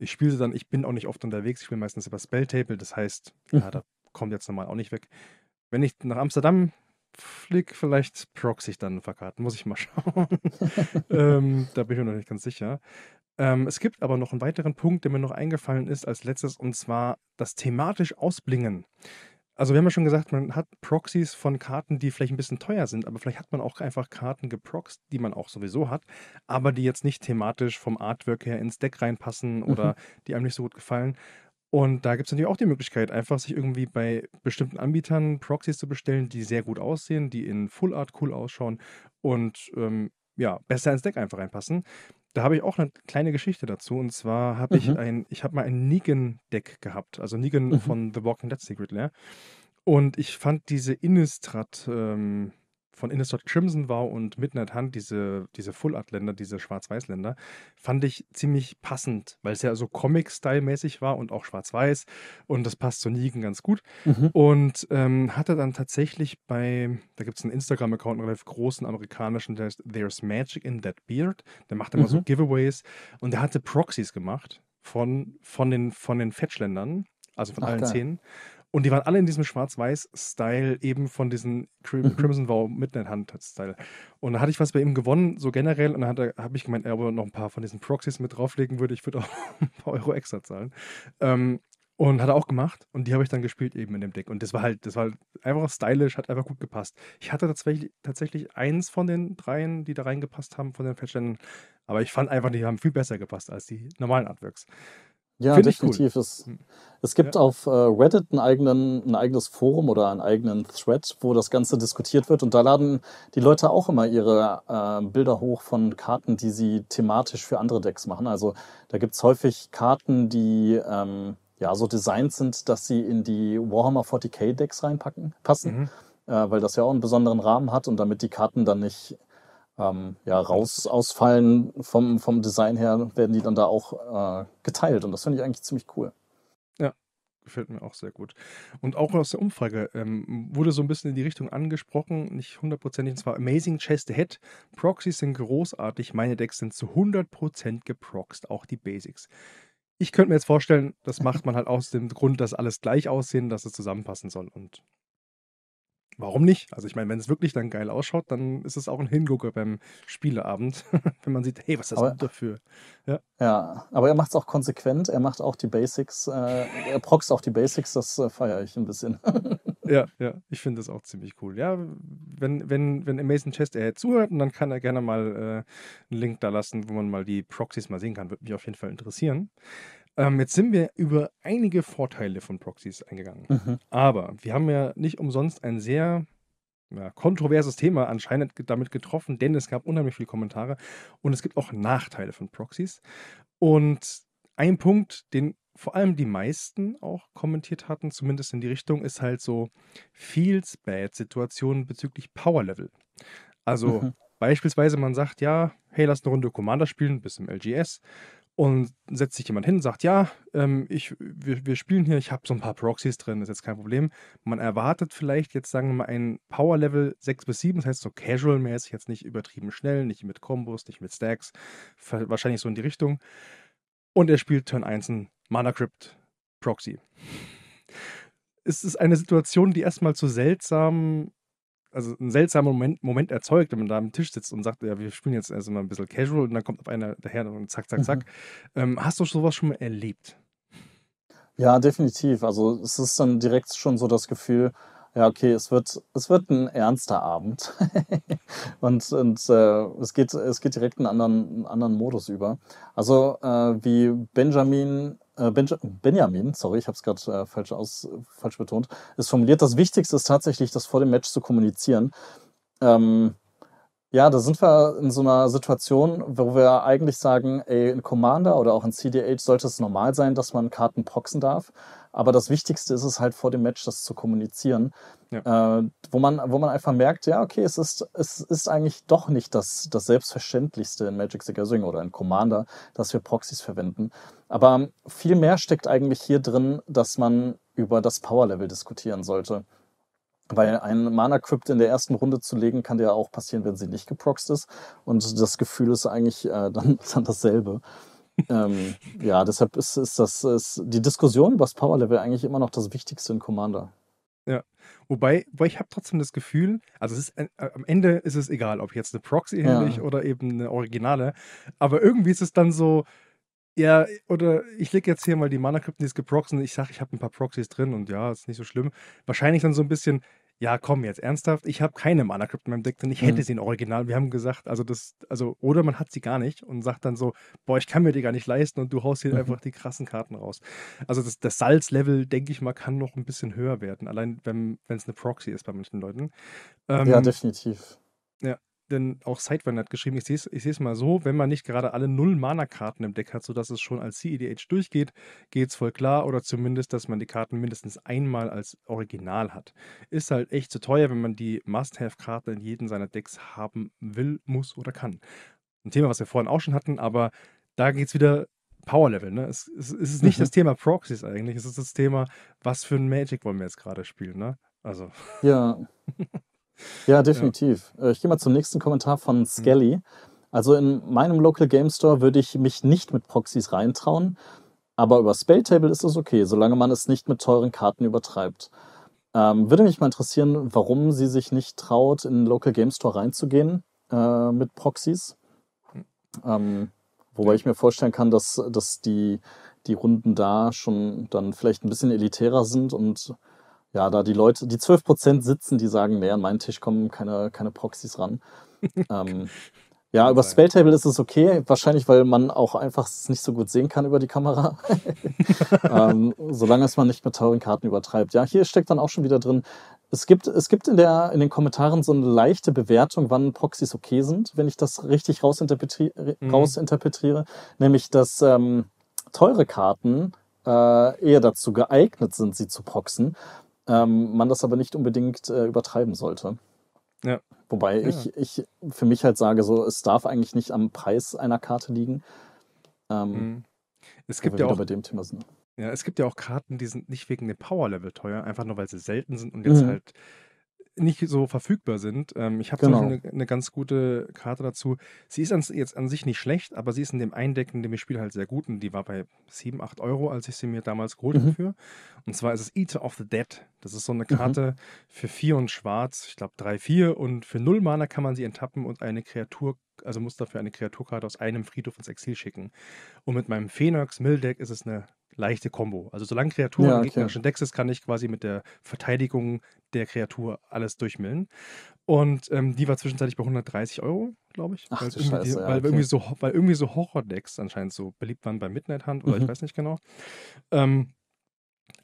Ich spiele sie dann, ich bin auch nicht oft unterwegs. Ich spiele meistens über Spelltable. Das heißt, ja, mhm. da kommt jetzt normal auch nicht weg wenn ich nach Amsterdam fliege, vielleicht proxy ich dann ein Fahrkarten. Muss ich mal schauen. ähm, da bin ich mir noch nicht ganz sicher. Ähm, es gibt aber noch einen weiteren Punkt, der mir noch eingefallen ist als letztes, und zwar das thematisch Ausblingen. Also wir haben ja schon gesagt, man hat Proxys von Karten, die vielleicht ein bisschen teuer sind, aber vielleicht hat man auch einfach Karten geproxt, die man auch sowieso hat, aber die jetzt nicht thematisch vom Artwork her ins Deck reinpassen oder mhm. die einem nicht so gut gefallen. Und da gibt es natürlich auch die Möglichkeit, einfach sich irgendwie bei bestimmten Anbietern Proxys zu bestellen, die sehr gut aussehen, die in Full Art cool ausschauen und ähm, ja, besser ins Deck einfach reinpassen. Da habe ich auch eine kleine Geschichte dazu. Und zwar habe mhm. ich ein, ich habe mal ein Negan-Deck gehabt, also Negan mhm. von The Walking Dead Secret Lair. Und ich fand diese Innistrad ähm, von Innistrad Crimson war und Midnight Hunt, diese, diese Full-Art-Länder, diese Schwarz-Weiß-Länder, fand ich ziemlich passend, weil es ja so Comic-Style-mäßig war und auch schwarz-weiß und das passt zu Negan ganz gut. Mhm. Und ähm, hatte dann tatsächlich bei, da gibt es einen Instagram-Account, einen relativ großen amerikanischen, der heißt There's Magic in That Beard. Der macht immer mhm. so Giveaways und der hatte Proxys gemacht von, von den, von den Fetchländern, also von Ach, allen zehn. Und die waren alle in diesem Schwarz-Weiß-Style, eben von diesem Crim mhm. Crimson Vow Midnight Hunt-Style. Und da hatte ich was bei ihm gewonnen, so generell. Und dann habe ich gemeint, er würde noch ein paar von diesen Proxys mit drauflegen würde. Ich würde auch ein paar Euro extra zahlen. Ähm, und hat er auch gemacht. Und die habe ich dann gespielt eben in dem Deck. Und das war halt, das war einfach stylisch, hat einfach gut gepasst. Ich hatte tatsächlich, tatsächlich eins von den dreien, die da reingepasst haben, von den Fetchern. Aber ich fand einfach, die haben viel besser gepasst als die normalen Artworks. Ja, Find definitiv. Cool. Es, hm. es gibt ja. auf äh, Reddit ein, eigenen, ein, eigenes Forum oder einen eigenen Thread, wo das Ganze diskutiert wird. Und da laden die Leute auch immer ihre äh, Bilder hoch von Karten, die sie thematisch für andere Decks machen. Also da gibt es häufig Karten, die ähm, ja so designt sind, dass sie in die Warhammer 40k Decks reinpacken, passen, mhm. äh, weil das ja auch einen besonderen Rahmen hat und damit die Karten dann nicht ähm, ja, raus ausfallen vom, vom Design her, werden die dann da auch äh, geteilt. Und das finde ich eigentlich ziemlich cool. Ja, gefällt mir auch sehr gut. Und auch aus der Umfrage ähm, wurde so ein bisschen in die Richtung angesprochen, nicht hundertprozentig, und zwar Amazing Chest Head. Proxys sind großartig, meine Decks sind zu hundertprozentig geproxt, auch die Basics. Ich könnte mir jetzt vorstellen, das macht man halt aus dem Grund, dass alles gleich aussehen, dass es zusammenpassen soll. Und warum nicht? Also ich meine, wenn es wirklich dann geil ausschaut, dann ist es auch ein Hingucker beim Spieleabend, wenn man sieht, hey, was ist das aber, dafür? Ja. ja, aber er macht es auch konsequent, er macht auch die Basics, äh, er proxt auch die Basics, das äh, feiere ich ein bisschen. ja, ja, ich finde das auch ziemlich cool. Ja, wenn, wenn, wenn Amazing Chest er zuhört, dann kann er gerne mal äh, einen Link da lassen, wo man mal die Proxys mal sehen kann. Würde mich auf jeden Fall interessieren. Ähm, jetzt sind wir über einige Vorteile von Proxys eingegangen. Mhm. Aber wir haben ja nicht umsonst ein sehr ja, kontroverses Thema anscheinend damit getroffen, denn es gab unheimlich viele Kommentare und es gibt auch Nachteile von Proxys. Und ein Punkt, den vor allem die meisten auch kommentiert hatten, zumindest in die Richtung, ist halt so Feels-Bad-Situationen bezüglich Power-Level. Also mhm. beispielsweise man sagt, ja, hey, lass eine Runde Commander spielen, bis im LGS. Und setzt sich jemand hin, und sagt, ja, ähm, ich, wir, wir spielen hier, ich habe so ein paar Proxys drin, ist jetzt kein Problem. Man erwartet vielleicht jetzt, sagen wir mal, ein Power Level 6 bis 7, das heißt so casual-mäßig, jetzt nicht übertrieben schnell, nicht mit Combos, nicht mit Stacks, wahrscheinlich so in die Richtung. Und er spielt Turn 1 ein Mana Crypt Proxy. Es ist eine Situation, die erstmal zu seltsam also einen seltsamen Moment, Moment erzeugt, wenn man da am Tisch sitzt und sagt, ja, wir spielen jetzt erstmal ein bisschen casual und dann kommt auf einer daher und zack, zack, zack. Mhm. Ähm, hast du sowas schon mal erlebt? Ja, definitiv. Also es ist dann direkt schon so das Gefühl, ja, okay, es wird, es wird ein ernster Abend. und und äh, es, geht, es geht direkt in einen anderen, einen anderen Modus über. Also äh, wie Benjamin, äh, Benja Benjamin, sorry, ich habe es gerade äh, falsch, aus, falsch betont, ist formuliert, das Wichtigste ist tatsächlich, das vor dem Match zu kommunizieren. Ähm, ja, da sind wir in so einer Situation, wo wir eigentlich sagen, ey, in Commander oder auch in CDH sollte es normal sein, dass man Karten proxen darf. Aber das Wichtigste ist es halt vor dem Match, das zu kommunizieren. Ja. Äh, wo, man, wo man einfach merkt, ja, okay, es ist, es ist eigentlich doch nicht das, das Selbstverständlichste in Magic the Gathering oder in Commander, dass wir Proxys verwenden. Aber viel mehr steckt eigentlich hier drin, dass man über das Powerlevel diskutieren sollte. Weil ein Mana-Crypt in der ersten Runde zu legen, kann ja auch passieren, wenn sie nicht geproxt ist. Und das Gefühl ist eigentlich äh, dann, dann dasselbe. ähm, ja, deshalb ist, ist das ist die Diskussion über das Power Level eigentlich immer noch das Wichtigste in Commander. Ja, wobei, wobei ich habe trotzdem das Gefühl, also es ist, äh, am Ende ist es egal, ob jetzt eine Proxy ja. herrlich oder eben eine Originale, aber irgendwie ist es dann so, ja, oder ich lege jetzt hier mal die Mana-Krypten, die ist geproxen, ich sage, ich habe ein paar Proxys drin und ja, ist nicht so schlimm. Wahrscheinlich dann so ein bisschen, ja, komm jetzt ernsthaft, ich habe keine Mana Crypt in meinem Deck, drin. ich hätte mhm. sie in Original. Wir haben gesagt, also das, also, oder man hat sie gar nicht und sagt dann so, boah, ich kann mir die gar nicht leisten und du haust hier mhm. einfach die krassen Karten raus. Also das, das Salz-Level, denke ich mal, kann noch ein bisschen höher werden, allein wenn es eine Proxy ist bei manchen Leuten. Ähm, ja, definitiv. Ja, denn auch Sidewinder hat geschrieben, ich sehe es ich seh's mal so, wenn man nicht gerade alle Null-Mana-Karten im Deck hat, sodass es schon als CEDH durchgeht, geht es voll klar oder zumindest, dass man die Karten mindestens einmal als Original hat. Ist halt echt zu teuer, wenn man die Must-Have-Karten in jedem seiner Decks haben will, muss oder kann. Ein Thema, was wir vorhin auch schon hatten, aber da geht es wieder Power-Level. Ne? Es, es, es, ist nicht mhm. das Thema Proxies eigentlich, es ist das Thema, was für ein Magic wollen wir jetzt gerade spielen. Ne? Also. Ja. Ja, definitiv. Ja. Äh, ich gehe mal zum nächsten Kommentar von mhm. Skelly. Also in meinem Local Game Store würde ich mich nicht mit Proxys reintrauen, aber über Spelltable ist es okay, solange man es nicht mit teuren Karten übertreibt. Ähm, würde mich mal interessieren, warum sie sich nicht traut, in den Local Game Store reinzugehen äh, mit Proxys. Ähm, wobei ich mir vorstellen kann, dass, dass die, die Runden da schon dann vielleicht ein bisschen elitärer sind und ja, da die Leute, die 12% sitzen, die sagen, nee, an meinen Tisch kommen keine, keine Proxys ran. ähm, ja, über Spelltable ist es okay, wahrscheinlich, weil man auch einfach es nicht so gut sehen kann über die Kamera. ähm, solange es man nicht mit teuren Karten übertreibt. Ja, hier steckt dann auch schon wieder drin. Es gibt, es gibt in, der, in den Kommentaren so eine leichte Bewertung, wann Proxys okay sind, wenn ich das richtig rausinterpretri mhm. rausinterpretiere. Nämlich, dass ähm, teure Karten äh, eher dazu geeignet sind, sie zu proxen ähm, man das aber nicht unbedingt äh, übertreiben sollte. Ja. Wobei ja. Ich, ich für mich halt sage, so, es darf eigentlich nicht am Preis einer Karte liegen. Ähm, mhm. es gibt ja auch bei dem Thema sind. Ja, es gibt ja auch Karten, die sind nicht wegen dem Power-Level teuer, einfach nur weil sie selten sind und jetzt mhm. halt nicht so verfügbar sind. Ähm, ich habe genau. eine, eine ganz gute Karte dazu. Sie ist an, jetzt an sich nicht schlecht, aber sie ist in dem Eindecken, in dem ich spiele, halt sehr gut. Und die war bei 7, 8 Euro, als ich sie mir damals geholt habe. Mhm. Und zwar ist es Eater of the Dead. Das ist so eine mhm. Karte mhm. für 4 und schwarz, ich glaube 3, 4. Und für 0 Mana kann man sie enttappen und eine Kreatur also muss dafür eine Kreaturkarte aus einem Friedhof ins Exil schicken. Und mit meinem Phoenix Mildeck ist es eine leichte Combo. Also solange Kreatur ja, im gegnerischen Dex ist, kann ich quasi mit der Verteidigung der Kreatur alles durchmillen. Und ähm, die war zwischenzeitlich bei 130 Euro, glaube ich. Ach, weil, irgendwie, Scheiße, die, weil, okay. irgendwie so, weil irgendwie so Horror-Decks anscheinend so beliebt waren bei Midnight Hunt oder mhm. ich weiß nicht genau. Ähm,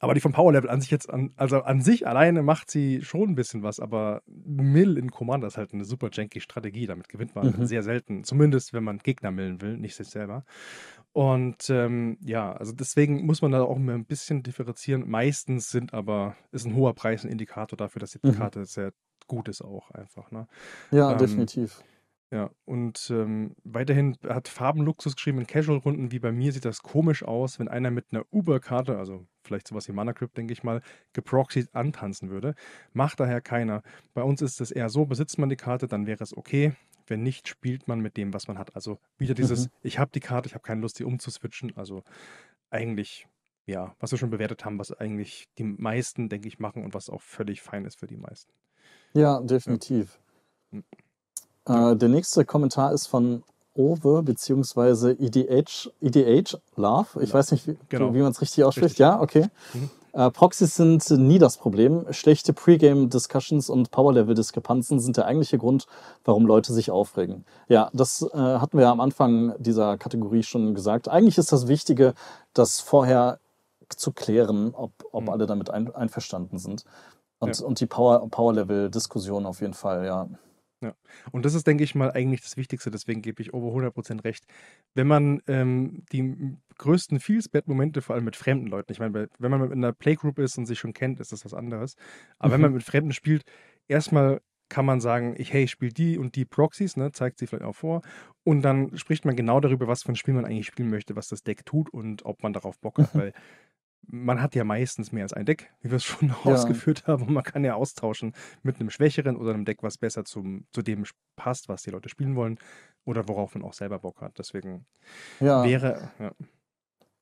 aber die vom Power Level an sich jetzt, an, also an sich alleine macht sie schon ein bisschen was, aber Mill in Commander ist halt eine super janky Strategie. Damit gewinnt man mhm. sehr selten. Zumindest, wenn man Gegner millen will, nicht sich selber. Und ähm, ja, also deswegen muss man da auch ein bisschen differenzieren. Meistens sind aber, ist ein hoher Preis ein Indikator dafür, dass die mhm. Karte sehr gut ist auch einfach. Ne? Ja, ähm, definitiv. Ja, und ähm, weiterhin hat Farbenluxus geschrieben, in Casual-Runden wie bei mir sieht das komisch aus, wenn einer mit einer Uber-Karte, also vielleicht sowas wie Mana Crypt, denke ich mal, geproxied antanzen würde. Macht daher keiner. Bei uns ist es eher so, besitzt man die Karte, dann wäre es okay. Wenn nicht, spielt man mit dem, was man hat. Also wieder dieses, mhm. ich habe die Karte, ich habe keine Lust, die umzuswitchen. Also eigentlich, ja, was wir schon bewertet haben, was eigentlich die meisten, denke ich, machen und was auch völlig fein ist für die meisten. Ja, definitiv. Ja. Hm. Äh, der nächste Kommentar ist von Owe bzw. EDH, EDH Love. Ich Love. weiß nicht, wie, genau. wie man es richtig ausspricht. Richtig. Ja, okay. Mhm. Äh, Proxys sind nie das Problem. Schlechte Pre-Game-Discussions und Power-Level-Diskrepanzen sind der eigentliche Grund, warum Leute sich aufregen. Ja, das äh, hatten wir am Anfang dieser Kategorie schon gesagt. Eigentlich ist das Wichtige, das vorher zu klären, ob, ob mhm. alle damit ein, einverstanden sind. Und, ja. und die Power-Level-Diskussion Power auf jeden Fall, ja. Ja. Und das ist, denke ich mal, eigentlich das Wichtigste. Deswegen gebe ich Ovo 100% recht. Wenn man ähm, die größten Feels-Bad-Momente vor allem mit fremden Leuten. Ich meine, wenn man in einer Playgroup ist und sich schon kennt, ist das was anderes. Aber mhm. wenn man mit Fremden spielt, erstmal kann man sagen, ich, hey, ich spiele die und die Proxys, ne, zeigt sie vielleicht auch vor. Und dann spricht man genau darüber, was für ein Spiel man eigentlich spielen möchte, was das Deck tut und ob man darauf Bock hat, mhm. weil man hat ja meistens mehr als ein Deck, wie wir es schon ja. ausgeführt haben. Und man kann ja austauschen mit einem schwächeren oder einem Deck, was besser zum, zu dem passt, was die Leute spielen wollen oder worauf man auch selber Bock hat. Deswegen ja. wäre. Ja.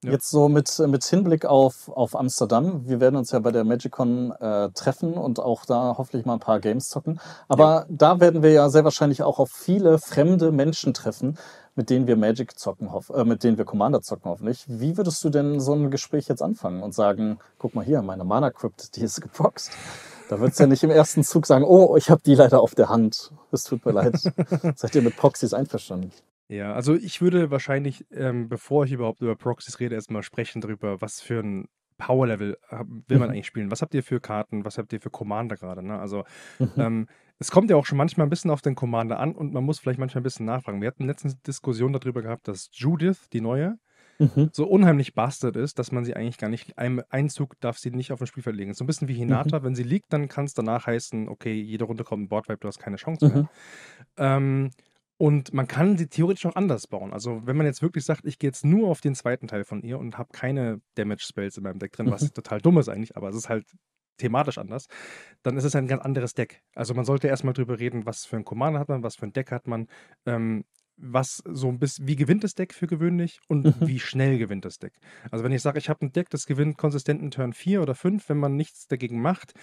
Ja. Jetzt so mit, mit Hinblick auf, auf Amsterdam. Wir werden uns ja bei der MagicCon äh, treffen und auch da hoffentlich mal ein paar Games zocken. Aber ja. da werden wir ja sehr wahrscheinlich auch auf viele fremde Menschen treffen, mit denen wir Magic zocken, hoff äh, mit denen wir Commander zocken hoffentlich. Wie würdest du denn so ein Gespräch jetzt anfangen und sagen, guck mal hier, meine Mana Crypt, die ist geboxt. Da wird es ja nicht im ersten Zug sagen, oh, ich habe die leider auf der Hand. Es tut mir leid. Seid ihr mit Proxys einverstanden? Ja, also ich würde wahrscheinlich, ähm, bevor ich überhaupt über Proxys rede, erstmal sprechen darüber, was für ein Power-Level will man mhm. eigentlich spielen. Was habt ihr für Karten? Was habt ihr für Commander gerade? Ne? Also mhm. ähm, es kommt ja auch schon manchmal ein bisschen auf den Commander an und man muss vielleicht manchmal ein bisschen nachfragen. Wir hatten letztens Diskussion darüber gehabt, dass Judith, die neue, mhm. so unheimlich bastard ist, dass man sie eigentlich gar nicht, einem Einzug darf sie nicht auf dem Spielfeld legen. So ein bisschen wie Hinata, mhm. wenn sie liegt, dann kann es danach heißen, okay, jede Runde kommt ein Boardwipe, du hast keine Chance mehr. Mhm. Ähm, und man kann sie theoretisch auch anders bauen. Also wenn man jetzt wirklich sagt, ich gehe jetzt nur auf den zweiten Teil von ihr und habe keine Damage Spells in meinem Deck drin, was mhm. total dumm ist eigentlich, aber es ist halt thematisch anders, dann ist es ein ganz anderes Deck. Also man sollte erstmal drüber reden, was für ein Commander hat man, was für ein Deck hat man, ähm, was so ein bisschen, wie gewinnt das Deck für gewöhnlich und mhm. wie schnell gewinnt das Deck. Also wenn ich sage, ich habe ein Deck, das gewinnt konsistenten Turn 4 oder 5, wenn man nichts dagegen macht,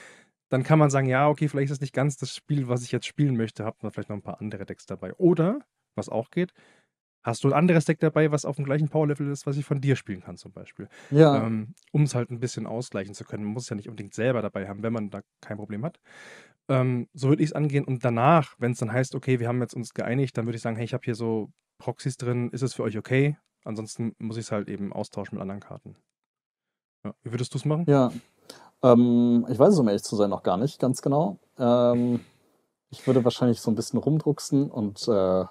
dann kann man sagen, ja, okay, vielleicht ist das nicht ganz das Spiel, was ich jetzt spielen möchte, habt man vielleicht noch ein paar andere Decks dabei. Oder, was auch geht, hast du ein anderes Deck dabei, was auf dem gleichen Power-Level ist, was ich von dir spielen kann zum Beispiel. Ja. Ähm, um es halt ein bisschen ausgleichen zu können. Man muss es ja nicht unbedingt selber dabei haben, wenn man da kein Problem hat. Ähm, so würde ich es angehen. Und danach, wenn es dann heißt, okay, wir haben jetzt uns geeinigt, dann würde ich sagen, hey, ich habe hier so Proxys drin, ist es für euch okay? Ansonsten muss ich es halt eben austauschen mit anderen Karten. Ja. Wie würdest du es machen? Ja, ähm, ich weiß es, um ehrlich zu sein, noch gar nicht ganz genau. Ähm, ich würde wahrscheinlich so ein bisschen rumdrucksen und äh,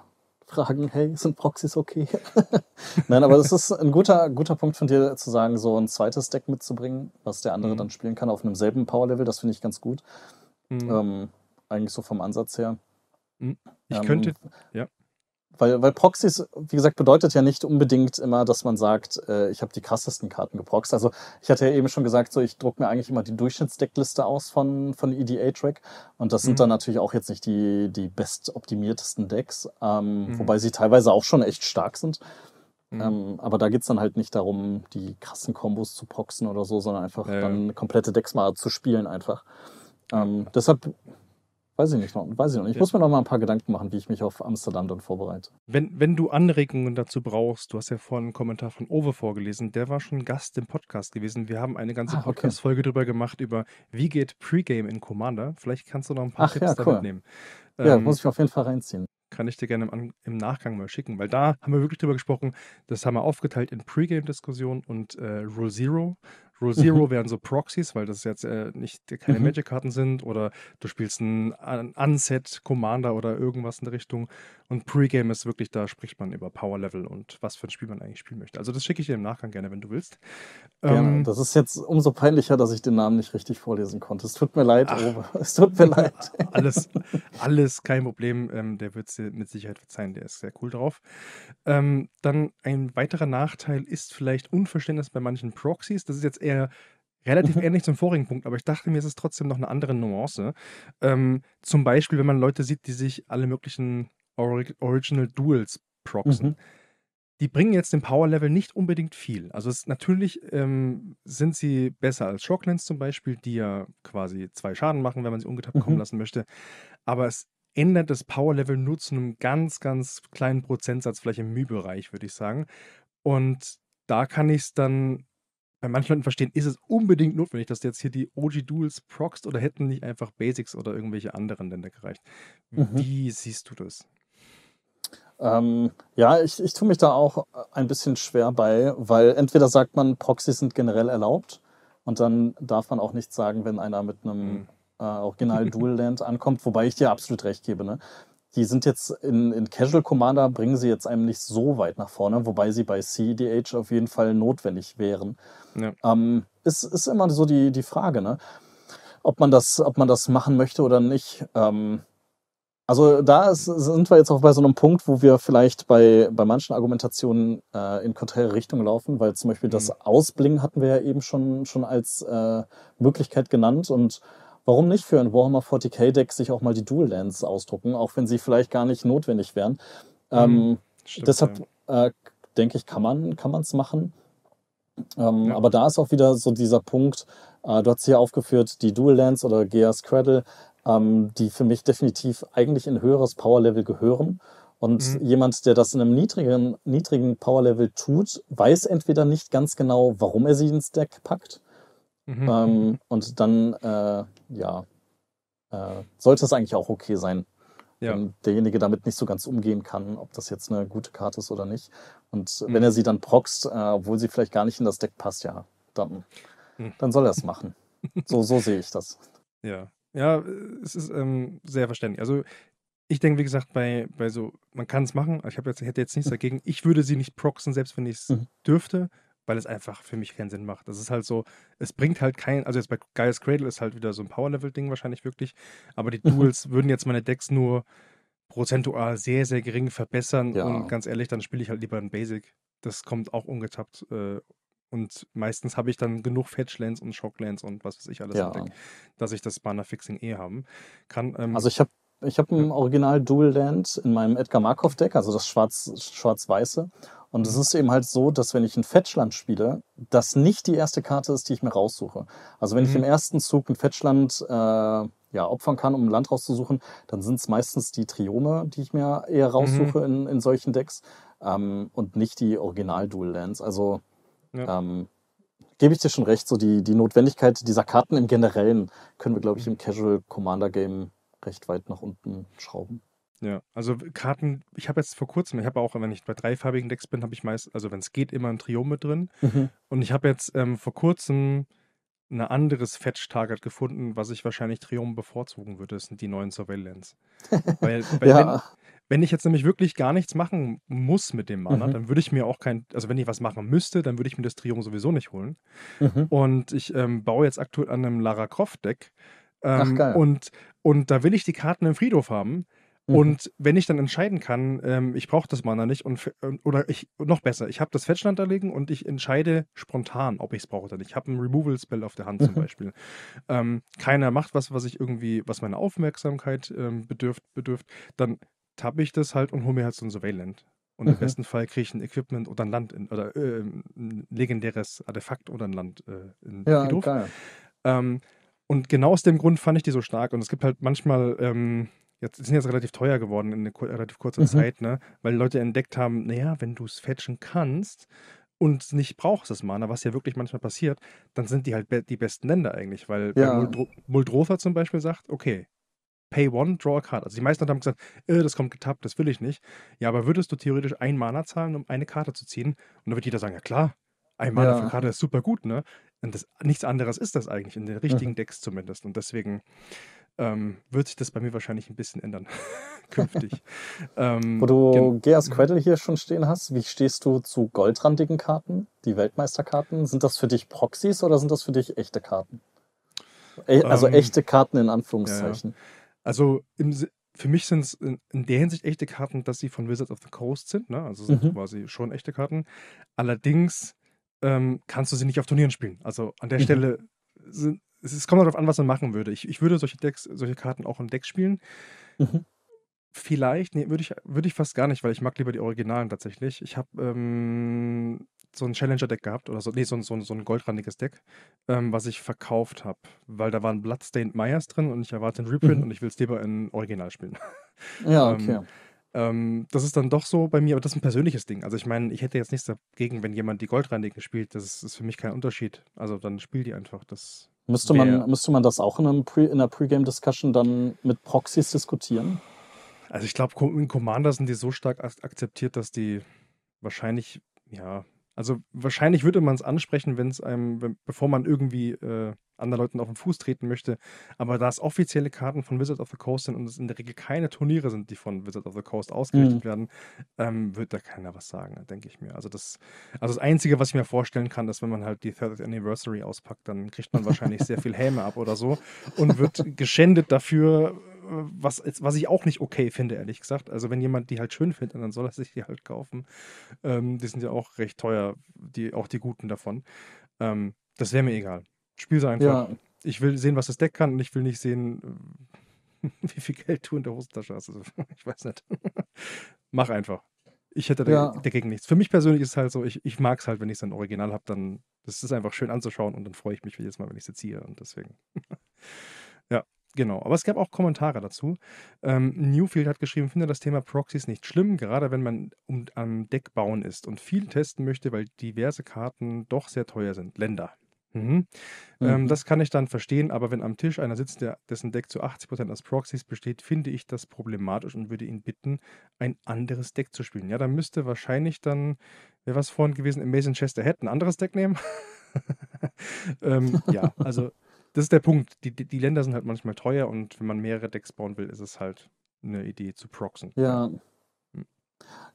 fragen, hey, sind Proxys okay? Nein, aber das ist ein guter, guter Punkt von dir zu sagen, so ein zweites Deck mitzubringen, was der andere mhm. dann spielen kann auf einem selben Power-Level. Das finde ich ganz gut. Mhm. Ähm, eigentlich so vom Ansatz her. Mhm. Ich ähm, könnte, ähm, ja. Weil, weil Proxys, wie gesagt, bedeutet ja nicht unbedingt immer, dass man sagt, äh, ich habe die krassesten Karten geproxt. Also ich hatte ja eben schon gesagt, so ich drucke mir eigentlich immer die Durchschnittsdeckliste aus von, von EDA-Track. Und das mhm. sind dann natürlich auch jetzt nicht die, die bestoptimiertesten Decks, ähm, mhm. wobei sie teilweise auch schon echt stark sind. Mhm. Ähm, aber da geht es dann halt nicht darum, die krassen Kombos zu proxen oder so, sondern einfach ja, ja. dann komplette Decks mal zu spielen einfach. Ähm, deshalb Weiß ich nicht noch, weiß ich noch nicht. Ich muss mir noch mal ein paar Gedanken machen, wie ich mich auf Amsterdam dann vorbereite. Wenn, wenn du Anregungen dazu brauchst, du hast ja vorhin einen Kommentar von Ove vorgelesen, der war schon Gast im Podcast gewesen. Wir haben eine ganze ah, okay. Podcast-Folge darüber gemacht, über wie geht Pregame in Commander. Vielleicht kannst du noch ein paar Ach, Tipps ja, cool. damit nehmen. Ja, ähm, muss ich auf jeden Fall reinziehen. Kann ich dir gerne im, im, Nachgang mal schicken, weil da haben wir wirklich drüber gesprochen. Das haben wir aufgeteilt in pregame diskussion und äh, Rule Zero. Rule Zero mhm. wären so Proxys, weil das jetzt äh, nicht keine mhm. Magic-Karten sind oder du spielst einen Unset Commander oder irgendwas in der Richtung. Und Pre-Game ist wirklich, da spricht man über Power Level und was für ein Spiel man eigentlich spielen möchte. Also das schicke ich dir im Nachgang gerne, wenn du willst. Gerne. Ähm, das ist jetzt umso peinlicher, dass ich den Namen nicht richtig vorlesen konnte. Es tut mir leid, Ach, Ober. Es tut mir leid. Alles, alles kein Problem. Ähm, der wird dir mit Sicherheit verzeihen. Der ist sehr cool drauf. Ähm, dann ein weiterer Nachteil ist vielleicht Unverständnis bei manchen Proxys. Das ist jetzt eher er relativ mhm. ähnlich zum vorigen Punkt, aber ich dachte mir, es ist trotzdem noch eine andere Nuance. Ähm, zum Beispiel, wenn man Leute sieht, die sich alle möglichen Orig Original Duels proxen. Mhm. Die bringen jetzt dem Power-Level nicht unbedingt viel. Also es, natürlich ähm, sind sie besser als Shocklands zum Beispiel, die ja quasi zwei Schaden machen, wenn man sie ungetappt mhm. kommen lassen möchte. Aber es ändert das Power-Level nur zu einem ganz, ganz kleinen Prozentsatz, vielleicht im Mühbereich, würde ich sagen. Und da kann ich es dann bei manchen Leuten verstehen, ist es unbedingt notwendig, dass du jetzt hier die OG-Duels proxst oder hätten nicht einfach Basics oder irgendwelche anderen Länder gereicht? Mhm. Wie siehst du das? Ähm, ja, ich, ich tue mich da auch äh, ein bisschen schwer bei, weil entweder sagt man, Proxys sind generell erlaubt und dann darf man auch nichts sagen, wenn einer mit einem mhm. äh, Original Dual Land ankommt, wobei ich dir absolut recht gebe. Ne? die sind jetzt in, in Casual Commander, bringen sie jetzt einem nicht so weit nach vorne, wobei sie bei CDH auf jeden Fall notwendig wären. Ja. Ähm, ist, ist immer so die, die Frage, ne? ob, man das, ob man das machen möchte oder nicht. Ähm, also da ist, sind wir jetzt auch bei so einem Punkt, wo wir vielleicht bei, bei manchen Argumentationen äh, in konträre Richtung laufen, weil zum Beispiel mhm. das Ausblingen hatten wir ja eben schon, schon als äh, Möglichkeit genannt und Warum nicht für ein Warhammer 40k Deck sich auch mal die Dual Lands ausdrucken, auch wenn sie vielleicht gar nicht notwendig wären? Ähm, mhm, ähm, stimmt, deshalb ja. äh, denke ich, kann man es machen. Ähm, ja. Aber da ist auch wieder so dieser Punkt, äh, du hast hier aufgeführt, die Dual Lands oder Gears Cradle, ähm, die für mich definitiv eigentlich in höheres Power Level gehören. Und mhm. jemand, der das in einem niedrigen, niedrigen Power Level tut, weiß entweder nicht ganz genau, warum er sie ins Deck packt Mhm. Ähm, und dann, äh, ja, äh, sollte es eigentlich auch okay sein, ja. wenn derjenige damit nicht so ganz umgehen kann, ob das jetzt eine gute Karte ist oder nicht. Und mhm. wenn er sie dann proxt, äh, obwohl sie vielleicht gar nicht in das Deck passt, ja, dann, mhm. dann soll er es machen. so, so sehe ich das. Ja. Ja, es ist ähm, sehr verständlich. Also ich denke, wie gesagt, bei, bei so, man kann es machen. Ich jetzt, hätte jetzt nichts mhm. dagegen. Ich würde sie nicht proxen, selbst wenn ich es mhm. dürfte, weil es einfach für mich keinen Sinn macht. Das ist halt so, es bringt halt keinen, also jetzt bei Gaius Cradle ist halt wieder so ein Power-Level-Ding wahrscheinlich wirklich, aber die mhm. Duels würden jetzt meine Decks nur prozentual sehr, sehr gering verbessern ja. und ganz ehrlich, dann spiele ich halt lieber ein Basic. Das kommt auch ungetappt äh, und meistens habe ich dann genug Fetchlands und Shocklands und was weiß ich alles ja. Deck, dass ich das Mana-Fixing eh haben kann. Ähm, also ich habe ich habe ein Original Dual Land in meinem Edgar Markov Deck, also das schwarz, schwarz-weiße. Und es ist eben halt so, dass wenn ich ein Fetchland spiele, das nicht die erste Karte ist, die ich mir raussuche. Also wenn mhm. ich im ersten Zug ein Fetchland äh, ja, opfern kann, um ein Land rauszusuchen, dann sind es meistens die Triome, die ich mir eher mhm. raussuche mhm. in, in solchen Decks ähm, und nicht die Original-Dual-Lands. Also ja. ähm, gebe ich dir schon recht, so die, die Notwendigkeit dieser Karten im Generellen können wir, glaube ich, mhm. im Casual Commander Game recht weit nach unten schrauben. Ja, also Karten, ich habe jetzt vor kurzem, ich habe auch, wenn ich bei dreifarbigen Decks bin, habe ich meist, also wenn es geht, immer ein Trio mit drin. Mhm. Und ich habe jetzt ähm, vor kurzem ein anderes Fetch-Target gefunden, was ich wahrscheinlich Triumph bevorzugen würde, das sind die neuen Surveillance. Weil, weil ja. wenn, wenn, ich jetzt nämlich wirklich gar nichts machen muss mit dem Mana, mhm. dann würde ich mir auch kein, also wenn ich was machen müsste, dann würde ich mir das Triumph sowieso nicht holen. Mhm. Und ich ähm, baue jetzt aktuell an einem Lara Croft-Deck. Ähm, und, und da will ich die Karten im Friedhof haben. Mhm. Und wenn ich dann entscheiden kann, ähm, ich brauche das Mana nicht und ähm, oder ich noch besser, ich habe das Fetchland da liegen und ich entscheide spontan, ob ich es brauche oder nicht. Ich habe einen Removal-Spell auf der Hand zum mhm. Beispiel. ähm, keiner macht was, was ich irgendwie, was meine Aufmerksamkeit ähm, bedürft, bedürft, dann tappe ich das halt und hole mir halt so ein Surveillance. Und im mhm. besten Fall kriege ich ein Equipment oder ein Land in, oder äh, ähm, ein legendäres Artefakt oder ein Land äh, in ja, geil. Ähm, und genau aus dem Grund fand ich die so stark. Und es gibt halt manchmal ähm, jetzt sind jetzt relativ teuer geworden in einer relativ kurzer mhm. Zeit, ne? Weil Leute entdeckt haben, naja, wenn du es fetchen kannst und nicht brauchst das Mana, was ja wirklich manchmal passiert, dann sind die halt be die besten Länder eigentlich, weil ja. Muldrofa zum Beispiel sagt, okay, Pay One, Draw a Card. Also die meisten haben gesagt, äh, das kommt getappt, das will ich nicht. Ja, aber würdest du theoretisch ein Mana zahlen, um eine Karte zu ziehen? Und dann wird jeder sagen, ja klar, ein Mana ja. für Karte ist super gut, ne? Und das, nichts anderes ist das eigentlich, in den richtigen mhm. Decks zumindest. Und deswegen, ähm, wird sich das bei mir wahrscheinlich ein bisschen ändern, künftig. ähm, Wo du Geas Quettel hier schon stehen hast, wie stehst du zu goldrandigen Karten, die Weltmeisterkarten? Sind das für dich Proxys oder sind das für dich echte Karten? E also ähm, echte Karten in Anführungszeichen. Ja, ja. Also im, für mich sind es in, der Hinsicht echte Karten, dass sie von Wizards of the Coast sind, ne? also sind mhm. quasi schon echte Karten. Allerdings ähm, kannst du sie nicht auf Turnieren spielen. Also an der mhm. Stelle sind, es, es kommt darauf an, was man machen würde. Ich, ich würde solche Decks, solche Karten auch im Deck spielen. Mhm. Vielleicht, nee, würde ich, würd ich fast gar nicht, weil ich mag lieber die Originalen tatsächlich. Ich habe ähm, so ein Challenger-Deck gehabt oder so, nee, so, ein, so, so ein goldrandiges Deck, ähm, was ich verkauft habe, weil da waren Bloodstained Myers drin und ich erwarte einen Reprint mhm. und ich will es lieber in Original spielen. Ja, ähm, okay. Ähm, das ist dann doch so bei mir, aber das ist ein persönliches Ding. Also ich meine, ich hätte jetzt nichts dagegen, wenn jemand die Goldrandigen spielt. Das ist, ist für mich kein Unterschied. Also dann spiel die einfach. Das Müsste man, müsste man das auch in, einem Pre, in einer Pre-Game-Discussion dann mit Proxys diskutieren? Also ich glaube, in Commander sind die so stark akzeptiert, dass die wahrscheinlich, ja, also wahrscheinlich würde man es ansprechen, wenn es einem, wenn, bevor man irgendwie äh, anderen Leuten auf den Fuß treten möchte. Aber da es offizielle Karten von Wizard of the Coast sind und es in der Regel keine Turniere sind, die von Wizard of the Coast ausgerichtet mhm. werden, ähm, wird da keiner was sagen, denke ich mir. Also das, also das Einzige, was ich mir vorstellen kann, ist, wenn man halt die 30th Anniversary auspackt, dann kriegt man wahrscheinlich sehr viel Häme ab oder so und wird geschändet dafür, was, was ich auch nicht okay finde, ehrlich gesagt. Also wenn jemand die halt schön findet, dann soll er sich die halt kaufen. Ähm, die sind ja auch recht teuer, die, auch die guten davon. Ähm, das wäre mir egal. Spiel sie einfach. Ja. Ich will sehen, was das Deck kann und ich will nicht sehen, wie viel Geld du in der Hosentasche hast. Also, ich weiß nicht. Mach einfach. Ich hätte ja. dagegen nichts. Für mich persönlich ist es halt so, ich, ich mag es halt, wenn ich es ein original habe, dann das ist einfach schön anzuschauen und dann freue ich mich jedes Mal, wenn ich es ziehe und deswegen. Genau, aber es gab auch Kommentare dazu. Ähm, Newfield hat geschrieben, finde das Thema Proxys nicht schlimm, gerade wenn man um, am Deck bauen ist und viel testen möchte, weil diverse Karten doch sehr teuer sind. Länder. Mhm. Ähm, mhm. Ähm, das kann ich dann verstehen, aber wenn am Tisch einer sitzt, der, dessen Deck zu 80% aus Proxys besteht, finde ich das problematisch und würde ihn bitten, ein anderes Deck zu spielen. Ja, dann müsste wahrscheinlich dann, wer was vorhin gewesen, im Chester hätte ein anderes Deck nehmen. ähm, ja, also das ist der Punkt. Die, die Länder sind halt manchmal teuer und wenn man mehrere Decks bauen will, ist es halt eine Idee zu proxen. Ja. Hm.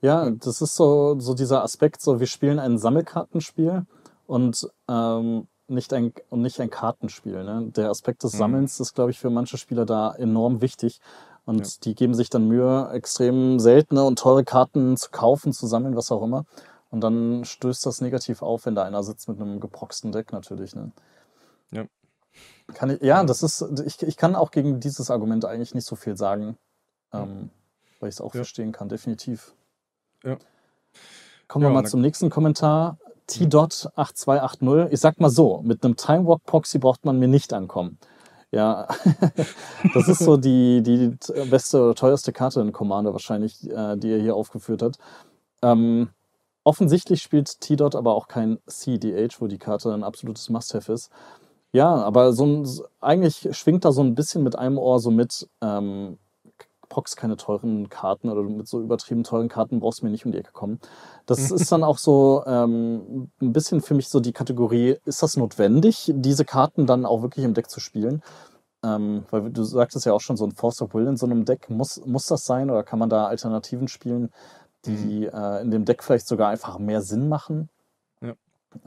Ja, das ist so, so dieser Aspekt, so wir spielen ein Sammelkartenspiel und ähm, nicht ein, und nicht ein Kartenspiel. Ne? Der Aspekt des hm. Sammelns mhm. ist, glaube ich, für manche Spieler da enorm wichtig. Und ja. die geben sich dann Mühe, extrem seltene und teure Karten zu kaufen, zu sammeln, was auch immer. Und dann stößt das negativ auf, wenn da einer sitzt mit einem geproxten Deck natürlich. Ne? Ja, kann ich, ja, das ist, ich, ich kann auch gegen dieses Argument eigentlich nicht so viel sagen, ähm, weil ich es auch ja. verstehen kann, definitiv. Ja. Kommen wir ja, mal zum nächsten Kommentar. Mhm. T-Dot 8280. Ich sag mal so, mit einem Time Walk Proxy braucht man mir nicht ankommen. Ja, das ist so die, die beste oder teuerste Karte in Commander wahrscheinlich, äh, die er hier aufgeführt hat. Ähm, offensichtlich spielt T-Dot aber auch kein CDH, wo die Karte ein absolutes Must-Have ist. Ja, aber so ein, eigentlich schwingt da so ein bisschen mit einem Ohr so mit, ähm, Pox keine teuren Karten oder mit so übertrieben teuren Karten brauchst du mir nicht um die Ecke kommen. Das ist dann auch so ähm, ein bisschen für mich so die Kategorie, ist das notwendig, diese Karten dann auch wirklich im Deck zu spielen? Ähm, weil du sagtest ja auch schon, so ein Force of Will in so einem Deck, muss, muss das sein oder kann man da Alternativen spielen, die mhm. äh, in dem Deck vielleicht sogar einfach mehr Sinn machen? Ja.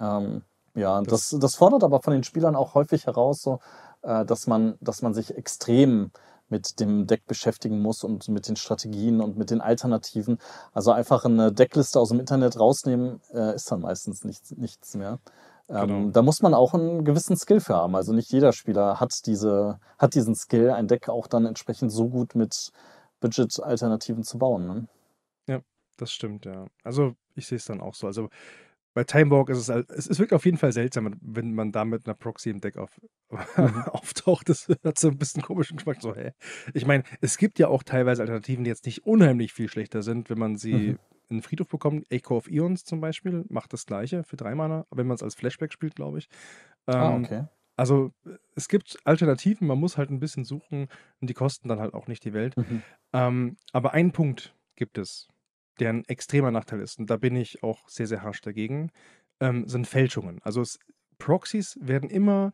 Ähm, ja, das, das, fordert aber von den Spielern auch häufig heraus, so, äh, dass, man, dass man sich extrem mit dem Deck beschäftigen muss und mit den Strategien und mit den Alternativen. Also einfach eine Deckliste aus dem Internet rausnehmen, äh, ist dann meistens nichts, nichts mehr. Ähm, genau. Da muss man auch einen gewissen Skill für haben. Also nicht jeder Spieler hat, diese, hat diesen Skill, ein Deck auch dann entsprechend so gut mit Budget-Alternativen zu bauen. Ne? Ja, das stimmt, ja. Also ich sehe es dann auch so. Also bei Time Timewalk ist es halt, es, es wirkt auf jeden Fall seltsam, wenn man da mit einer Proxy im Deck auf, mhm. auftaucht. Das hat so ein bisschen komischen Geschmack. So, hä? Ich meine, es gibt ja auch teilweise Alternativen, die jetzt nicht unheimlich viel schlechter sind, wenn man sie mhm. in den Friedhof bekommt. Echo of Eons zum Beispiel macht das gleiche für drei Mana, wenn man es als Flashback spielt, glaube ich. Ah, ähm, ah, okay. Also es gibt Alternativen, man muss halt ein bisschen suchen und die kosten dann halt auch nicht die Welt. Mhm. Ähm, aber einen Punkt gibt es, der ein extremer Nachteil ist, und da bin ich auch sehr, sehr harsch dagegen, ähm, sind Fälschungen. Also es, Proxys werden immer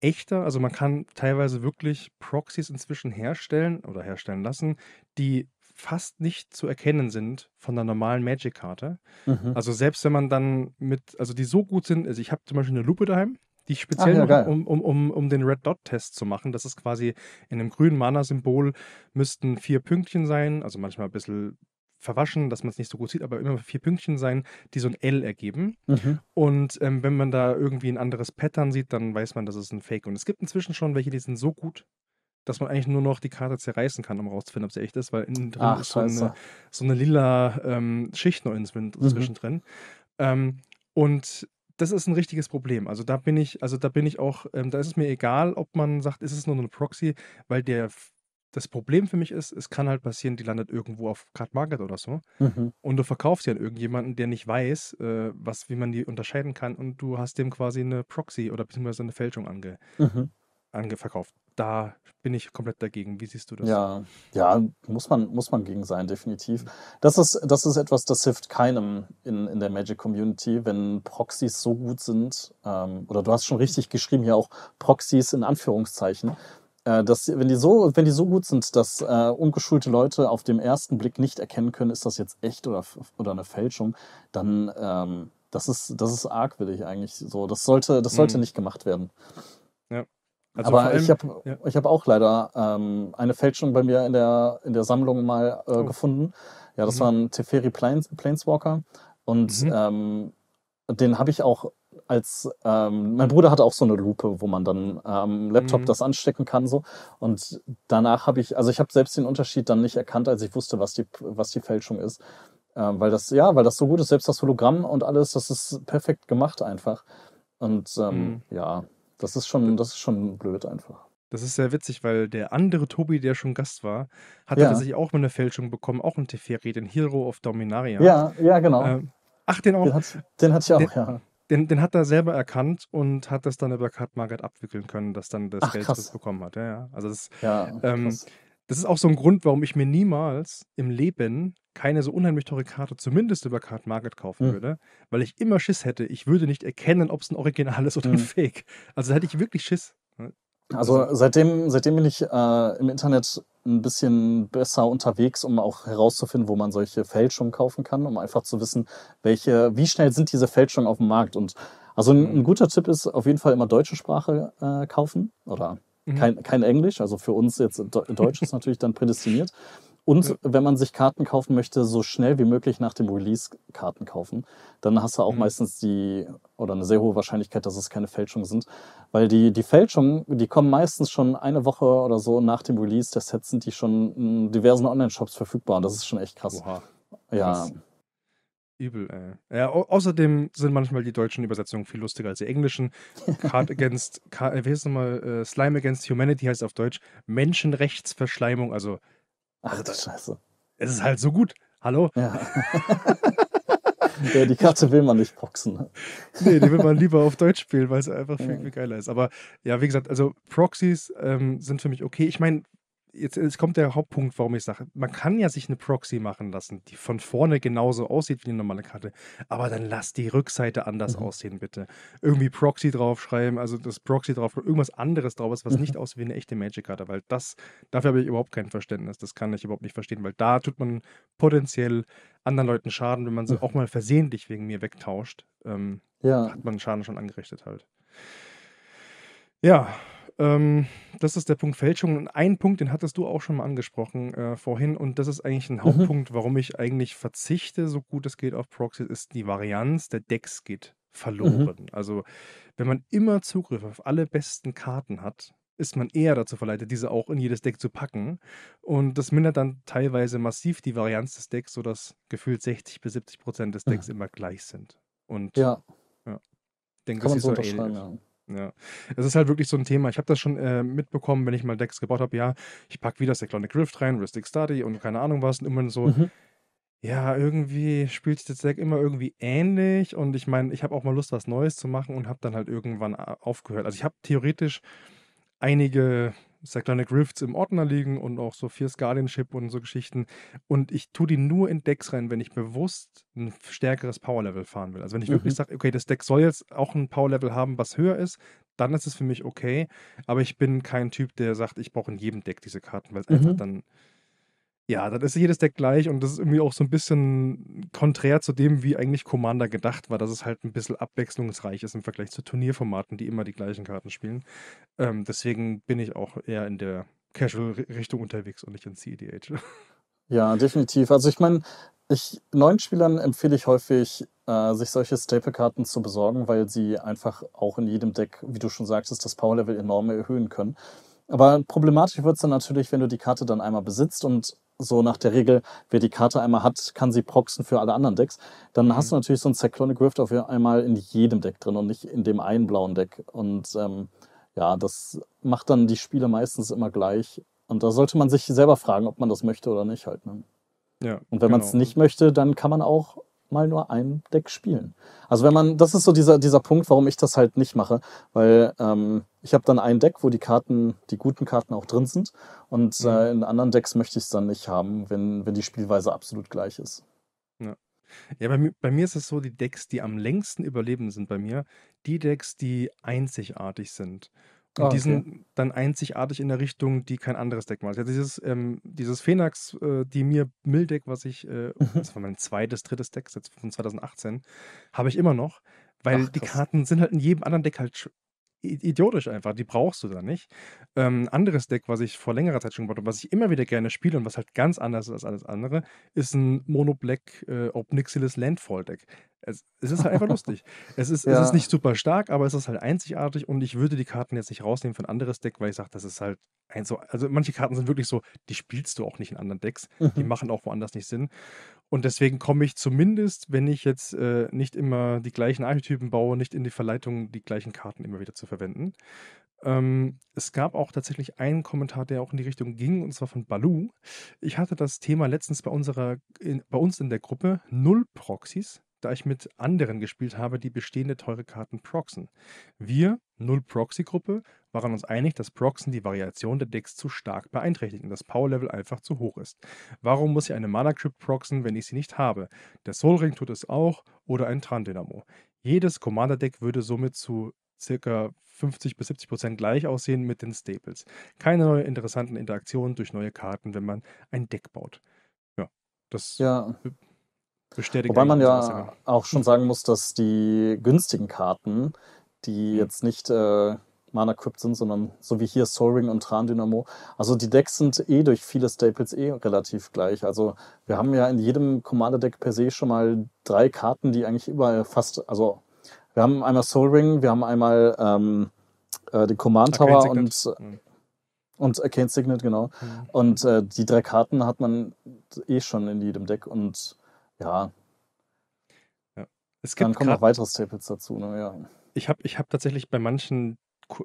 echter, also man kann teilweise wirklich Proxys inzwischen herstellen oder herstellen lassen, die fast nicht zu erkennen sind von der normalen Magic-Karte. Mhm. Also selbst wenn man dann mit, also die so gut sind, also ich habe zum Beispiel eine Lupe daheim, die ich speziell Ach, ja, mache, um, um, um, um den Red Dot-Test zu machen. Das ist quasi in einem grünen Mana-Symbol müssten vier Pünktchen sein, also manchmal ein bisschen verwaschen, dass man es nicht so gut sieht, aber immer vier Pünktchen sein, die so ein L ergeben. Mhm. Und ähm, wenn man da irgendwie ein anderes Pattern sieht, dann weiß man, dass es ein Fake. ist. Und es gibt inzwischen schon welche, die sind so gut, dass man eigentlich nur noch die Karte zerreißen kann, um rauszufinden, ob sie echt ist, weil innen drin Ach, ist so eine, so eine, lila ähm, Schicht noch inzwischen mhm. drin. Ähm, und das ist ein richtiges Problem. Also da bin ich, also da bin ich auch, ähm, da ist es mir egal, ob man sagt, ist es nur eine Proxy, weil der das Problem für mich ist, es kann halt passieren, die landet irgendwo auf Card Market oder so. Mhm. Und du verkaufst sie an irgendjemanden, der nicht weiß, äh, was, wie man die unterscheiden kann. Und du hast dem quasi eine Proxy oder beziehungsweise eine Fälschung ange, mhm. angeverkauft. Da bin ich komplett dagegen. Wie siehst du das? Ja, ja muss, man, muss man gegen sein, definitiv. Das ist, das ist etwas, das hilft keinem in, in der Magic-Community, wenn Proxys so gut sind. Ähm, oder du hast schon richtig geschrieben hier auch Proxys in Anführungszeichen äh, dass, wenn, die so, wenn die so gut sind, dass äh, ungeschulte Leute auf dem ersten Blick nicht erkennen können, ist das jetzt echt oder, oder eine Fälschung, dann ähm, das ist, das ist argwillig eigentlich so. Das sollte, das sollte mhm. nicht gemacht werden. Ja. Also Aber allem, ich habe ja. hab auch leider ähm, eine Fälschung bei mir in der, in der Sammlung mal äh, oh. gefunden. Ja, das mhm. war ein Teferi Planes, Planeswalker. Und mhm. ähm, den habe ich auch als ähm, mein Bruder hatte auch so eine Lupe, wo man dann am ähm, Laptop mhm. das anstecken kann so und danach habe ich also ich habe selbst den Unterschied dann nicht erkannt, als ich wusste, was die was die Fälschung ist, ähm, weil das ja, weil das so gut ist, selbst das Hologramm und alles, das ist perfekt gemacht einfach und ähm, mhm. ja, das ist schon das ist schon blöd einfach. Das ist sehr witzig, weil der andere Tobi, der schon Gast war, hat ja. tatsächlich auch mal eine Fälschung bekommen, auch ein Teferi, den Hero of Dominaria. Ja, ja, genau. Ähm, ach, den auch. Den, hat, den hatte ich auch, den, ja den, den hat er selber erkannt und hat das dann über Card Market abwickeln können, dass dann das Ach, Geld krass. bekommen hat. Ja, ja. Also das, ja, ähm, das ist auch so ein Grund, warum ich mir niemals im Leben keine so unheimlich teure Karte zumindest über Card Market kaufen mhm. würde, weil ich immer Schiss hätte. Ich würde nicht erkennen, ob es ein Original ist oder mhm. ein hm. Fake. Also da hätte ich wirklich Schiss. Ne? Also, also seitdem, seitdem bin ich äh, im Internet ein bisschen besser unterwegs, um auch herauszufinden, wo man solche Fälschungen kaufen kann, um einfach zu wissen, welche, wie schnell sind diese Fälschungen auf dem Markt. Und also ein, mhm. ein guter Tipp ist auf jeden Fall immer deutsche Sprache äh, kaufen oder mhm. kein, kein Englisch. Also für uns jetzt Deutsch ist natürlich dann prädestiniert. Und ja. wenn man sich Karten kaufen möchte, so schnell wie möglich nach dem Release Karten kaufen. Dann hast du auch mhm. meistens die, oder eine sehr hohe Wahrscheinlichkeit, dass es keine Fälschungen sind. Weil die, die Fälschungen, die kommen meistens schon eine Woche oder so nach dem Release der Sets, sind die schon in diversen Online-Shops verfügbar. Und das ist schon echt krass. Oha. Ja. Krass. Übel, ey. Ja, au außerdem sind manchmal die deutschen Übersetzungen viel lustiger als die englischen. Card against, Card, äh, wie heißt es nochmal? Äh, Slime Against Humanity heißt auf Deutsch Menschenrechtsverschleimung, also Ach du Scheiße. Es ist halt so gut. Hallo? Ja. ja, die Karte will man nicht proxen. Ne? nee, die will man lieber auf Deutsch spielen, weil es einfach viel, viel geiler ist. Aber ja, wie gesagt, also Proxys ähm, sind für mich okay. Ich meine, jetzt, jetzt kommt der Hauptpunkt, warum ich sage, man kann ja sich eine Proxy machen lassen, die von vorne genauso aussieht wie eine normale Karte, aber dann lass die Rückseite anders mhm. aussehen, bitte. Irgendwie Proxy draufschreiben, also das Proxy drauf, irgendwas anderes drauf ist, was mhm. nicht aussieht wie eine echte Magic-Karte, weil das, dafür habe ich überhaupt kein Verständnis, das kann ich überhaupt nicht verstehen, weil da tut man potenziell anderen Leuten Schaden, wenn man sie mhm. auch mal versehentlich wegen mir wegtauscht, ähm, ja. hat man Schaden schon angerichtet halt. Ja, ähm, das ist der Punkt Fälschung. Und ein Punkt, den hattest du auch schon mal angesprochen äh, vorhin, und das ist eigentlich ein mhm. Hauptpunkt, mhm. warum ich eigentlich verzichte, so gut es geht auf Proxys, ist die Varianz der Decks geht mhm. verloren. Mhm. Also wenn man immer Zugriff auf alle besten Karten hat, ist man eher dazu verleitet, diese auch in jedes Deck zu packen. Und das mindert dann teilweise massiv die Varianz des Decks, sodass gefühlt 60 bis 70 Prozent des mhm. Decks mhm. immer gleich sind. Und ja, ja denke, das ist so ähnlich. Ja, es ist halt wirklich so ein Thema. Ich habe das schon äh, mitbekommen, wenn ich mal Decks gebaut habe. Ja, ich packe wieder Cyclonic Rift rein, Ristic Study und keine Ahnung was. Und immer so, mhm. ja, irgendwie spielt sich das Deck immer irgendwie ähnlich. Und ich meine, ich habe auch mal Lust, was Neues zu machen und habe dann halt irgendwann aufgehört. Also ich habe theoretisch einige sehr Rifts im Ordner liegen und auch so Fierce Guardianship und so Geschichten. Und ich tue die nur in Decks rein, wenn ich bewusst ein stärkeres Power-Level fahren will. Also wenn ich mhm. wirklich sage, okay, das Deck soll jetzt auch ein Power-Level haben, was höher ist, dann ist es für mich okay. Aber ich bin kein Typ, der sagt, ich brauche in jedem Deck diese Karten, weil es mhm. einfach dann ja, dann ist jedes Deck gleich und das ist irgendwie auch so ein bisschen konträr zu dem, wie eigentlich Commander gedacht war, dass es halt ein bisschen abwechslungsreich ist im Vergleich zu Turnierformaten, die immer die gleichen Karten spielen. Ähm, deswegen bin ich auch eher in der Casual-Richtung unterwegs und nicht in CEDH. Ja, definitiv. Also ich meine, ich, neuen Spielern empfehle ich häufig, äh, sich solche Staple-Karten zu besorgen, weil sie einfach auch in jedem Deck, wie du schon sagtest, das Power-Level enorm erhöhen können. Aber problematisch wird es dann natürlich, wenn du die Karte dann einmal besitzt und so nach der Regel, wer die Karte einmal hat, kann sie proxen für alle anderen Decks. Dann mhm. hast du natürlich so ein Cyclonic Rift auf einmal in jedem Deck drin und nicht in dem einen blauen Deck. Und ähm, ja, das macht dann die Spiele meistens immer gleich. Und da sollte man sich selber fragen, ob man das möchte oder nicht halt. Ne? Ja, und wenn genau. man es nicht möchte, dann kann man auch mal nur ein Deck spielen. Also wenn man, das ist so dieser, dieser Punkt, warum ich das halt nicht mache, weil ähm, ich habe dann ein Deck, wo die Karten, die guten Karten auch drin sind. Und mhm. äh, in anderen Decks möchte ich es dann nicht haben, wenn, wenn die Spielweise absolut gleich ist. Ja. Ja, bei mir, bei mir ist es so, die Decks, die am längsten überleben sind bei mir, die Decks, die einzigartig sind. Und oh, ah, okay. die sind dann einzigartig in der Richtung, die kein anderes Deck macht. Ja, dieses, ähm, dieses Phoenix, äh, die mir Mill-Deck, was ich, äh, das war mein zweites, drittes Deck, jetzt von 2018, habe ich immer noch, weil Ach, die Karten sind halt in jedem anderen Deck halt idiotisch einfach, die brauchst du da nicht. ähm, anderes Deck, was ich vor längerer Zeit schon gebaut habe, was ich immer wieder gerne spiele und was halt ganz anders ist als alles andere, ist ein Mono-Black äh, Obnixilis Landfall-Deck. Es, es ist halt einfach lustig. Es ist, ja. es ist nicht super stark, aber es ist halt einzigartig und ich würde die Karten jetzt nicht rausnehmen für ein anderes Deck, weil ich sage, das ist halt ein so. Also manche Karten sind wirklich so, die spielst du auch nicht in anderen Decks. Mhm. Die machen auch woanders nicht Sinn. Und deswegen komme ich zumindest, wenn ich jetzt äh, nicht immer die gleichen Archetypen baue, nicht in die Verleitung, die gleichen Karten immer wieder zu verwenden. Ähm, es gab auch tatsächlich einen Kommentar, der auch in die Richtung ging, und zwar von Balu. Ich hatte das Thema letztens bei unserer, in, bei uns in der Gruppe Null Proxys da ich mit anderen gespielt habe, die bestehende teure Karten proxen. Wir, Null-Proxy-Gruppe, waren uns einig, dass Proxen die Variation der Decks zu stark beeinträchtigen, das Power-Level einfach zu hoch ist. Warum muss ich eine Mana-Crypt proxen, wenn ich sie nicht habe? Der Soul Ring tut es auch oder ein Tran-Dynamo. Jedes Commander-Deck würde somit zu circa 50 bis 70 Prozent gleich aussehen mit den Staples. Keine neuen interessanten Interaktionen durch neue Karten, wenn man ein Deck baut. Ja, das ja. Bestätigt Wobei man ja auch schon sagen muss, dass die günstigen Karten, die mhm. jetzt nicht äh, Mana Crypt sind, sondern so wie hier Soul Ring und Tran Dynamo. Also die Decks sind eh durch viele Staples eh relativ gleich. Also wir haben ja in jedem Commander Deck per se schon mal drei Karten, die eigentlich überall fast, also wir haben einmal Soul Ring, wir haben einmal ähm, äh, den Command Tower und äh, mhm. und Arcane Signet genau. Mhm. Und äh, die drei Karten hat man eh schon in jedem Deck und ja. ja. Es gibt Dann kommen noch weitere Staples dazu, ne? Ja. Ich habe ich hab tatsächlich bei manchen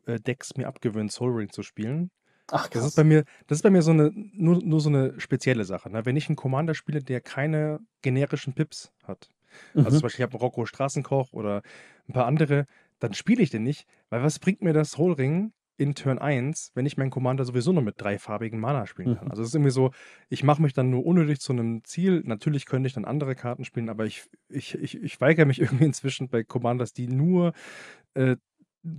äh, Decks mir abgewöhnt, Soul Ring zu spielen. Ach, krass. Das ist bei mir, das ist bei mir so eine, nur, nur so eine spezielle Sache. Ne? Wenn ich einen Commander spiele, der keine generischen Pips hat, also mhm. zum Beispiel, ich habe einen Rocco Straßenkoch oder ein paar andere, dann spiele ich den nicht, weil was bringt mir das Soul Ring, in Turn 1, wenn ich meinen Commander sowieso nur mit dreifarbigen Mana spielen kann. Mhm. Also es ist irgendwie so, ich mache mich dann nur unnötig zu einem Ziel. Natürlich könnte ich dann andere Karten spielen, aber ich, ich, ich, ich weigere mich irgendwie inzwischen bei Commanders, die nur äh,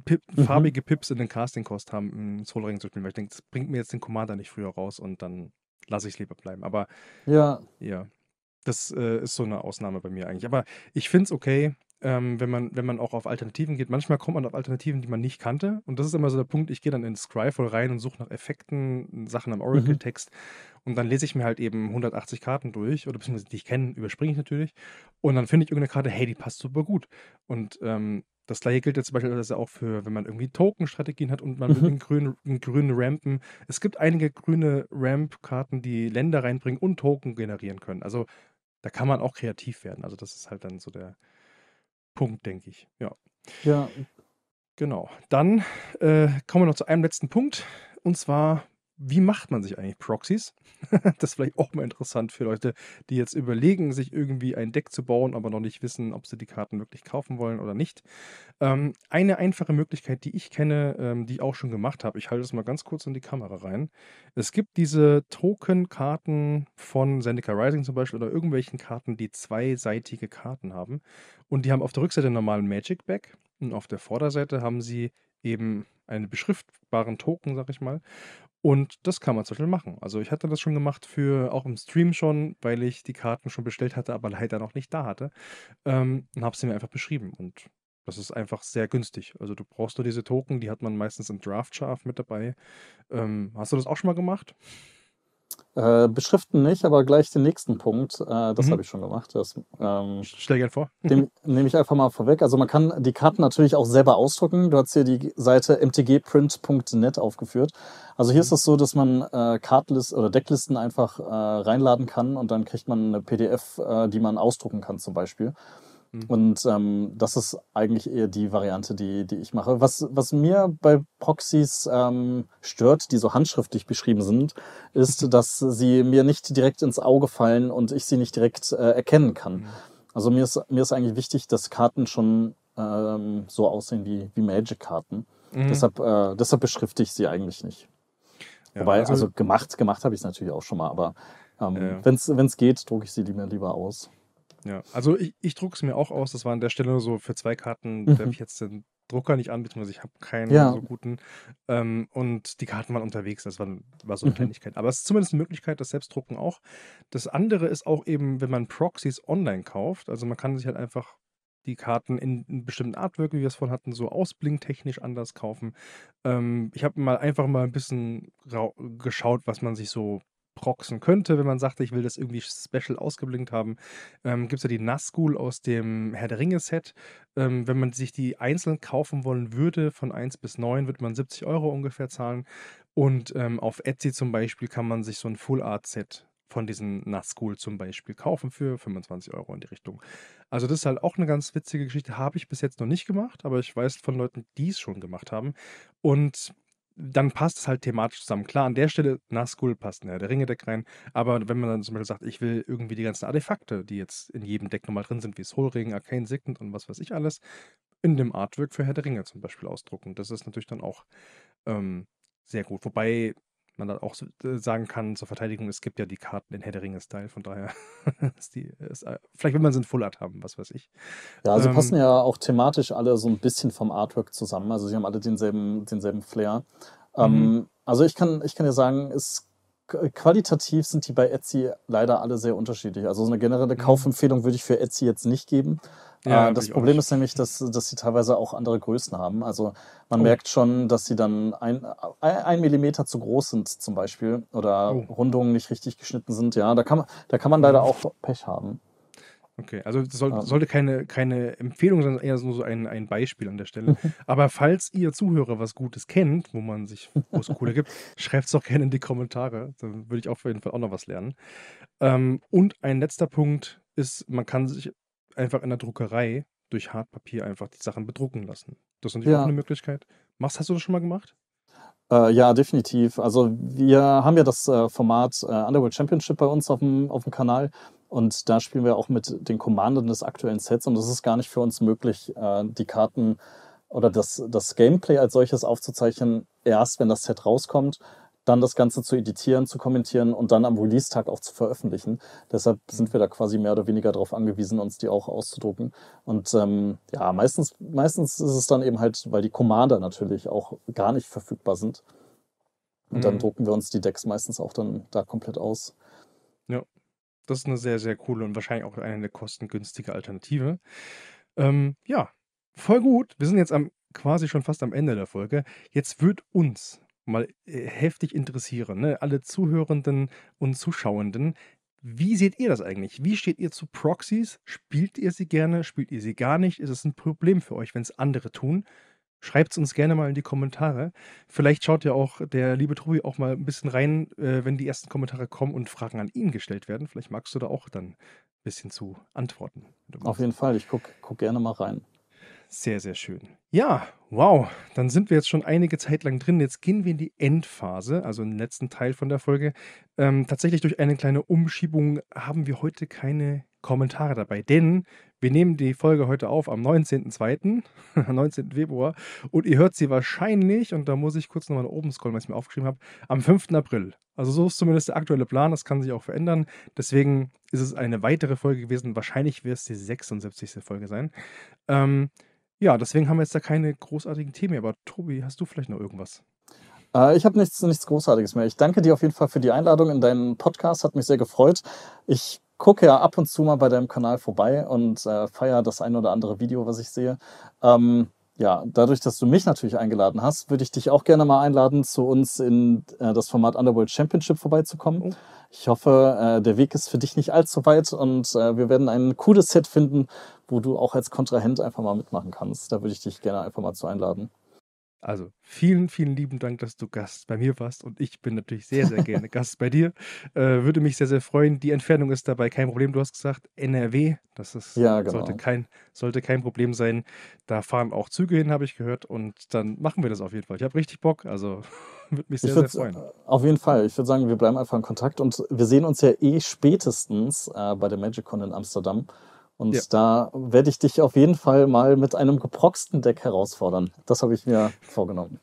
Pip, mhm. farbige Pips in den Casting-Cost haben, im Soul Ring zu spielen, weil ich denke, das bringt mir jetzt den Commander nicht früher raus und dann lasse ich es lieber bleiben. Aber ja, ja das äh, ist so eine Ausnahme bei mir eigentlich. Aber ich finde es okay, ähm, wenn, man, wenn man auch auf Alternativen geht. Manchmal kommt man auf Alternativen, die man nicht kannte. Und das ist immer so der Punkt, ich gehe dann in Scryfall rein und suche nach Effekten, Sachen am mhm. Oracle-Text. Mhm. Und dann lese ich mir halt eben 180 Karten durch, oder beziehungsweise die ich kenne, überspringe ich natürlich. Und dann finde ich irgendeine Karte, hey, die passt super gut. Und ähm, das gleiche gilt jetzt zum Beispiel also auch für, wenn man irgendwie Token-Strategien hat und man will mhm. in grünen in grüne Rampen. Es gibt einige grüne Ramp-Karten, die Länder reinbringen und Token generieren können. Also da kann man auch kreativ werden. Also das ist halt dann so der, Punkt, denke ich. Ja. Ja. Genau. Dann äh, kommen wir noch zu einem letzten Punkt. Und zwar wie macht man sich eigentlich Proxys? das ist vielleicht auch mal interessant für Leute, die jetzt überlegen, sich irgendwie ein Deck zu bauen, aber noch nicht wissen, ob sie die Karten wirklich kaufen wollen oder nicht. Ähm, eine einfache Möglichkeit, die ich kenne, ähm, die ich auch schon gemacht habe, ich halte es mal ganz kurz in die Kamera rein. Es gibt diese Token-Karten von Zendika Rising zum Beispiel oder irgendwelchen Karten, die zweiseitige Karten haben. Und die haben auf der Rückseite einen normalen Magic Bag und auf der Vorderseite haben sie eben einen beschriftbaren Token, sag ich mal. Und das kann man zum Beispiel machen. Also ich hatte das schon gemacht für, auch im Stream schon, weil ich die Karten schon bestellt hatte, aber leider noch nicht da hatte. Ähm, und habe sie mir einfach beschrieben. Und das ist einfach sehr günstig. Also du brauchst nur diese Token, die hat man meistens im Draft-Schaf mit dabei. Ähm, hast du das auch schon mal gemacht? Äh, beschriften nicht, aber gleich den nächsten Punkt. Äh, das mhm. habe ich schon gemacht. Das, ähm, Stell gerne vor. den nehme ich einfach mal vorweg. Also man kann die Karten natürlich auch selber ausdrucken. Du hast hier die Seite mtgprint.net aufgeführt. Also hier mhm. ist es das so, dass man äh, Kartlisten oder Decklisten einfach äh, reinladen kann und dann kriegt man eine PDF, äh, die man ausdrucken kann zum Beispiel. Mhm. Und ähm, das ist eigentlich eher die Variante, die, die ich mache. Was, was mir bei Proxys ähm, stört, die so handschriftlich beschrieben sind, ist, mhm. dass sie mir nicht direkt ins Auge fallen und ich sie nicht direkt äh, erkennen kann. Mhm. Also mir ist, mir ist eigentlich wichtig, dass Karten schon ähm, so aussehen wie, wie Magic-Karten. Mhm. Deshalb, äh, deshalb beschrifte ich sie eigentlich nicht. Ja, Wobei, also, also, gemacht, gemacht habe ich es natürlich auch schon mal, aber ähm, ja. wenn es geht, drucke ich sie mir lieber aus. Ja, also ich, ich drucke es mir auch aus. Das war an der Stelle so für zwei Karten, mhm. habe ich jetzt den Drucker nicht an, beziehungsweise ich habe keinen ja. so guten. Ähm, und die Karten waren unterwegs, das war, war so eine mhm. Kleinigkeit. Aber es ist zumindest eine Möglichkeit, das Selbstdrucken auch. Das andere ist auch eben, wenn man Proxys online kauft, also man kann sich halt einfach die Karten in, in bestimmten Artwork, wie wir es vorhin hatten, so ausblinktechnisch anders kaufen. Ähm, ich habe mal einfach mal ein bisschen geschaut, was man sich so proxen könnte, wenn man sagt, ich will das irgendwie special ausgeblinkt haben, ähm, gibt es ja die Nazgul aus dem Herr der Ringe-Set. Ähm, wenn man sich die einzeln kaufen wollen würde, von 1 bis 9, würde man 70 Euro ungefähr zahlen. Und ähm, auf Etsy zum Beispiel kann man sich so ein Full-Art-Set von diesen Nazgul zum Beispiel kaufen für 25 Euro in die Richtung. Also das ist halt auch eine ganz witzige Geschichte. Habe ich bis jetzt noch nicht gemacht, aber ich weiß von Leuten, die es schon gemacht haben. Und dann passt es halt thematisch zusammen. Klar, an der Stelle nach School passt ja, ne, der Ringe-Deck rein. Aber wenn man dann zum Beispiel sagt, ich will irgendwie die ganzen Artefakte, die jetzt in jedem Deck nochmal drin sind, wie es Ring, Arcane Signet und was weiß ich alles, in dem Artwork für Herr der Ringe zum Beispiel ausdrucken. Das ist natürlich dann auch ähm, sehr gut. Wobei man dann auch äh, sagen kann zur Verteidigung, es gibt ja die Karten in Herr Ringe-Style, von daher ist die, ist, äh, vielleicht will man sie in Full Art haben, was weiß ich. Ja, also ähm, passen ja auch thematisch alle so ein bisschen vom Artwork zusammen, also sie haben alle denselben, denselben Flair. Mhm. Ähm, also ich kann, ich kann dir sagen, es äh, qualitativ sind die bei Etsy leider alle sehr unterschiedlich. Also so eine generelle mhm. Kaufempfehlung würde ich für Etsy jetzt nicht geben. Ja, äh, das Problem ist nämlich, dass, dass sie teilweise auch andere Größen haben. Also man oh. merkt schon, dass sie dann ein, ein Millimeter zu groß sind zum Beispiel oder oh. Rundungen nicht richtig geschnitten sind. Ja, da kann man, da kann man leider mhm. auch Pech haben. Okay, also das soll, ah. sollte keine, keine Empfehlung sein, eher nur so ein, ein Beispiel an der Stelle. Aber falls ihr Zuhörer was Gutes kennt, wo man sich wo es Kohle gibt, schreibt es doch gerne in die Kommentare. Dann würde ich auf jeden Fall auch noch was lernen. Ähm, und ein letzter Punkt ist, man kann sich einfach in der Druckerei durch Hartpapier einfach die Sachen bedrucken lassen. Das ist natürlich ja. auch eine Möglichkeit. Machst, hast du das schon mal gemacht? Äh, ja, definitiv. Also wir haben ja das äh, Format äh, Underworld Championship bei uns auf dem, auf dem Kanal und da spielen wir auch mit den Commandern des aktuellen Sets und es ist gar nicht für uns möglich, äh, die Karten oder das, das Gameplay als solches aufzuzeichnen, erst wenn das Set rauskommt, dann das Ganze zu editieren, zu kommentieren und dann am Release-Tag auch zu veröffentlichen. Deshalb sind wir da quasi mehr oder weniger darauf angewiesen, uns die auch auszudrucken. Und ähm, ja, meistens, meistens ist es dann eben halt, weil die Commander natürlich auch gar nicht verfügbar sind. Und dann mhm. drucken wir uns die Decks meistens auch dann da komplett aus. Ja, das ist eine sehr, sehr coole und wahrscheinlich auch eine kostengünstige Alternative. Ähm, ja, voll gut. Wir sind jetzt am, quasi schon fast am Ende der Folge. Jetzt wird uns mal äh, heftig interessieren, ne? alle Zuhörenden und Zuschauenden, wie seht ihr das eigentlich? Wie steht ihr zu Proxys? Spielt ihr sie gerne? Spielt ihr sie gar nicht? Ist es ein Problem für euch, wenn es andere tun? Schreibt es uns gerne mal in die Kommentare. Vielleicht schaut ja auch der liebe Tobi auch mal ein bisschen rein, äh, wenn die ersten Kommentare kommen und Fragen an ihn gestellt werden. Vielleicht magst du da auch dann ein bisschen zu antworten. Auf jeden Fall, ich gucke guck gerne mal rein. Sehr, sehr schön. Ja, wow. Dann sind wir jetzt schon einige Zeit lang drin. Jetzt gehen wir in die Endphase, also in den letzten Teil von der Folge. Ähm, tatsächlich durch eine kleine Umschiebung haben wir heute keine Kommentare dabei. Denn wir nehmen die Folge heute auf am 19.02., 19. Februar, und ihr hört sie wahrscheinlich, und da muss ich kurz nochmal nach oben scrollen, was ich mir aufgeschrieben habe, am 5. April. Also so ist zumindest der aktuelle Plan, das kann sich auch verändern. Deswegen ist es eine weitere Folge gewesen, wahrscheinlich wird es die 76. Folge sein. Ähm, ja, deswegen haben wir jetzt da keine großartigen Themen, mehr. aber Tobi, hast du vielleicht noch irgendwas? Äh, ich habe nichts, nichts Großartiges mehr. Ich danke dir auf jeden Fall für die Einladung in deinen Podcast. Hat mich sehr gefreut. Ich gucke ja ab und zu mal bei deinem Kanal vorbei und äh, feiere das ein oder andere Video, was ich sehe. Ähm, ja, dadurch, dass du mich natürlich eingeladen hast, würde ich dich auch gerne mal einladen, zu uns in äh, das Format Underworld Championship vorbeizukommen. Oh. Ich hoffe, äh, der Weg ist für dich nicht allzu weit und äh, wir werden ein cooles Set finden, wo du auch als Kontrahent einfach mal mitmachen kannst. Da würde ich dich gerne einfach mal zu einladen. Also vielen, vielen lieben Dank, dass du Gast bei mir warst und ich bin natürlich sehr, sehr gerne Gast bei dir. Äh, würde mich sehr, sehr freuen. Die Entfernung ist dabei kein Problem. Du hast gesagt NRW, das ist, ja, äh, genau. sollte, kein, sollte kein Problem sein. Da fahren auch Züge hin, habe ich gehört und dann machen wir das auf jeden Fall. Ich habe richtig Bock, also würde mich sehr, würd, sehr freuen. Äh, auf jeden Fall. Ich würde sagen, wir bleiben einfach in Kontakt und wir sehen uns ja eh spätestens äh, bei der MagicCon in Amsterdam. Und ja. da werde ich dich auf jeden Fall mal mit einem geproxten Deck herausfordern. Das habe ich mir vorgenommen.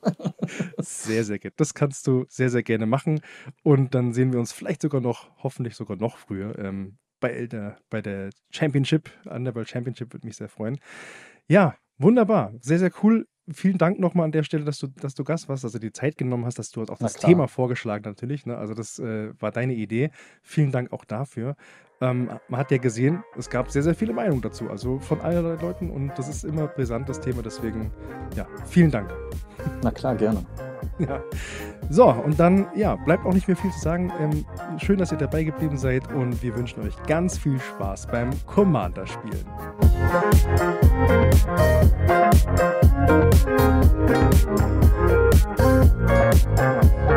Sehr, sehr gerne. Das kannst du sehr, sehr gerne machen. Und dann sehen wir uns vielleicht sogar noch, hoffentlich sogar noch früher, ähm, bei, der, bei der Championship, Underworld Championship, würde mich sehr freuen. Ja, wunderbar. Sehr, sehr cool vielen Dank nochmal an der Stelle, dass du, dass du Gast warst, dass du die Zeit genommen hast, dass du auch das Thema vorgeschlagen natürlich. Ne? Also das äh, war deine Idee. Vielen Dank auch dafür. Ähm, man hat ja gesehen, es gab sehr, sehr viele Meinungen dazu, also von allerlei Leuten und das ist immer brisant, das Thema. Deswegen, ja, vielen Dank. Na klar, gerne. Ja. So, und dann, ja, bleibt auch nicht mehr viel zu sagen. Ähm, schön, dass ihr dabei geblieben seid und wir wünschen euch ganz viel Spaß beim Commander-Spielen. Thank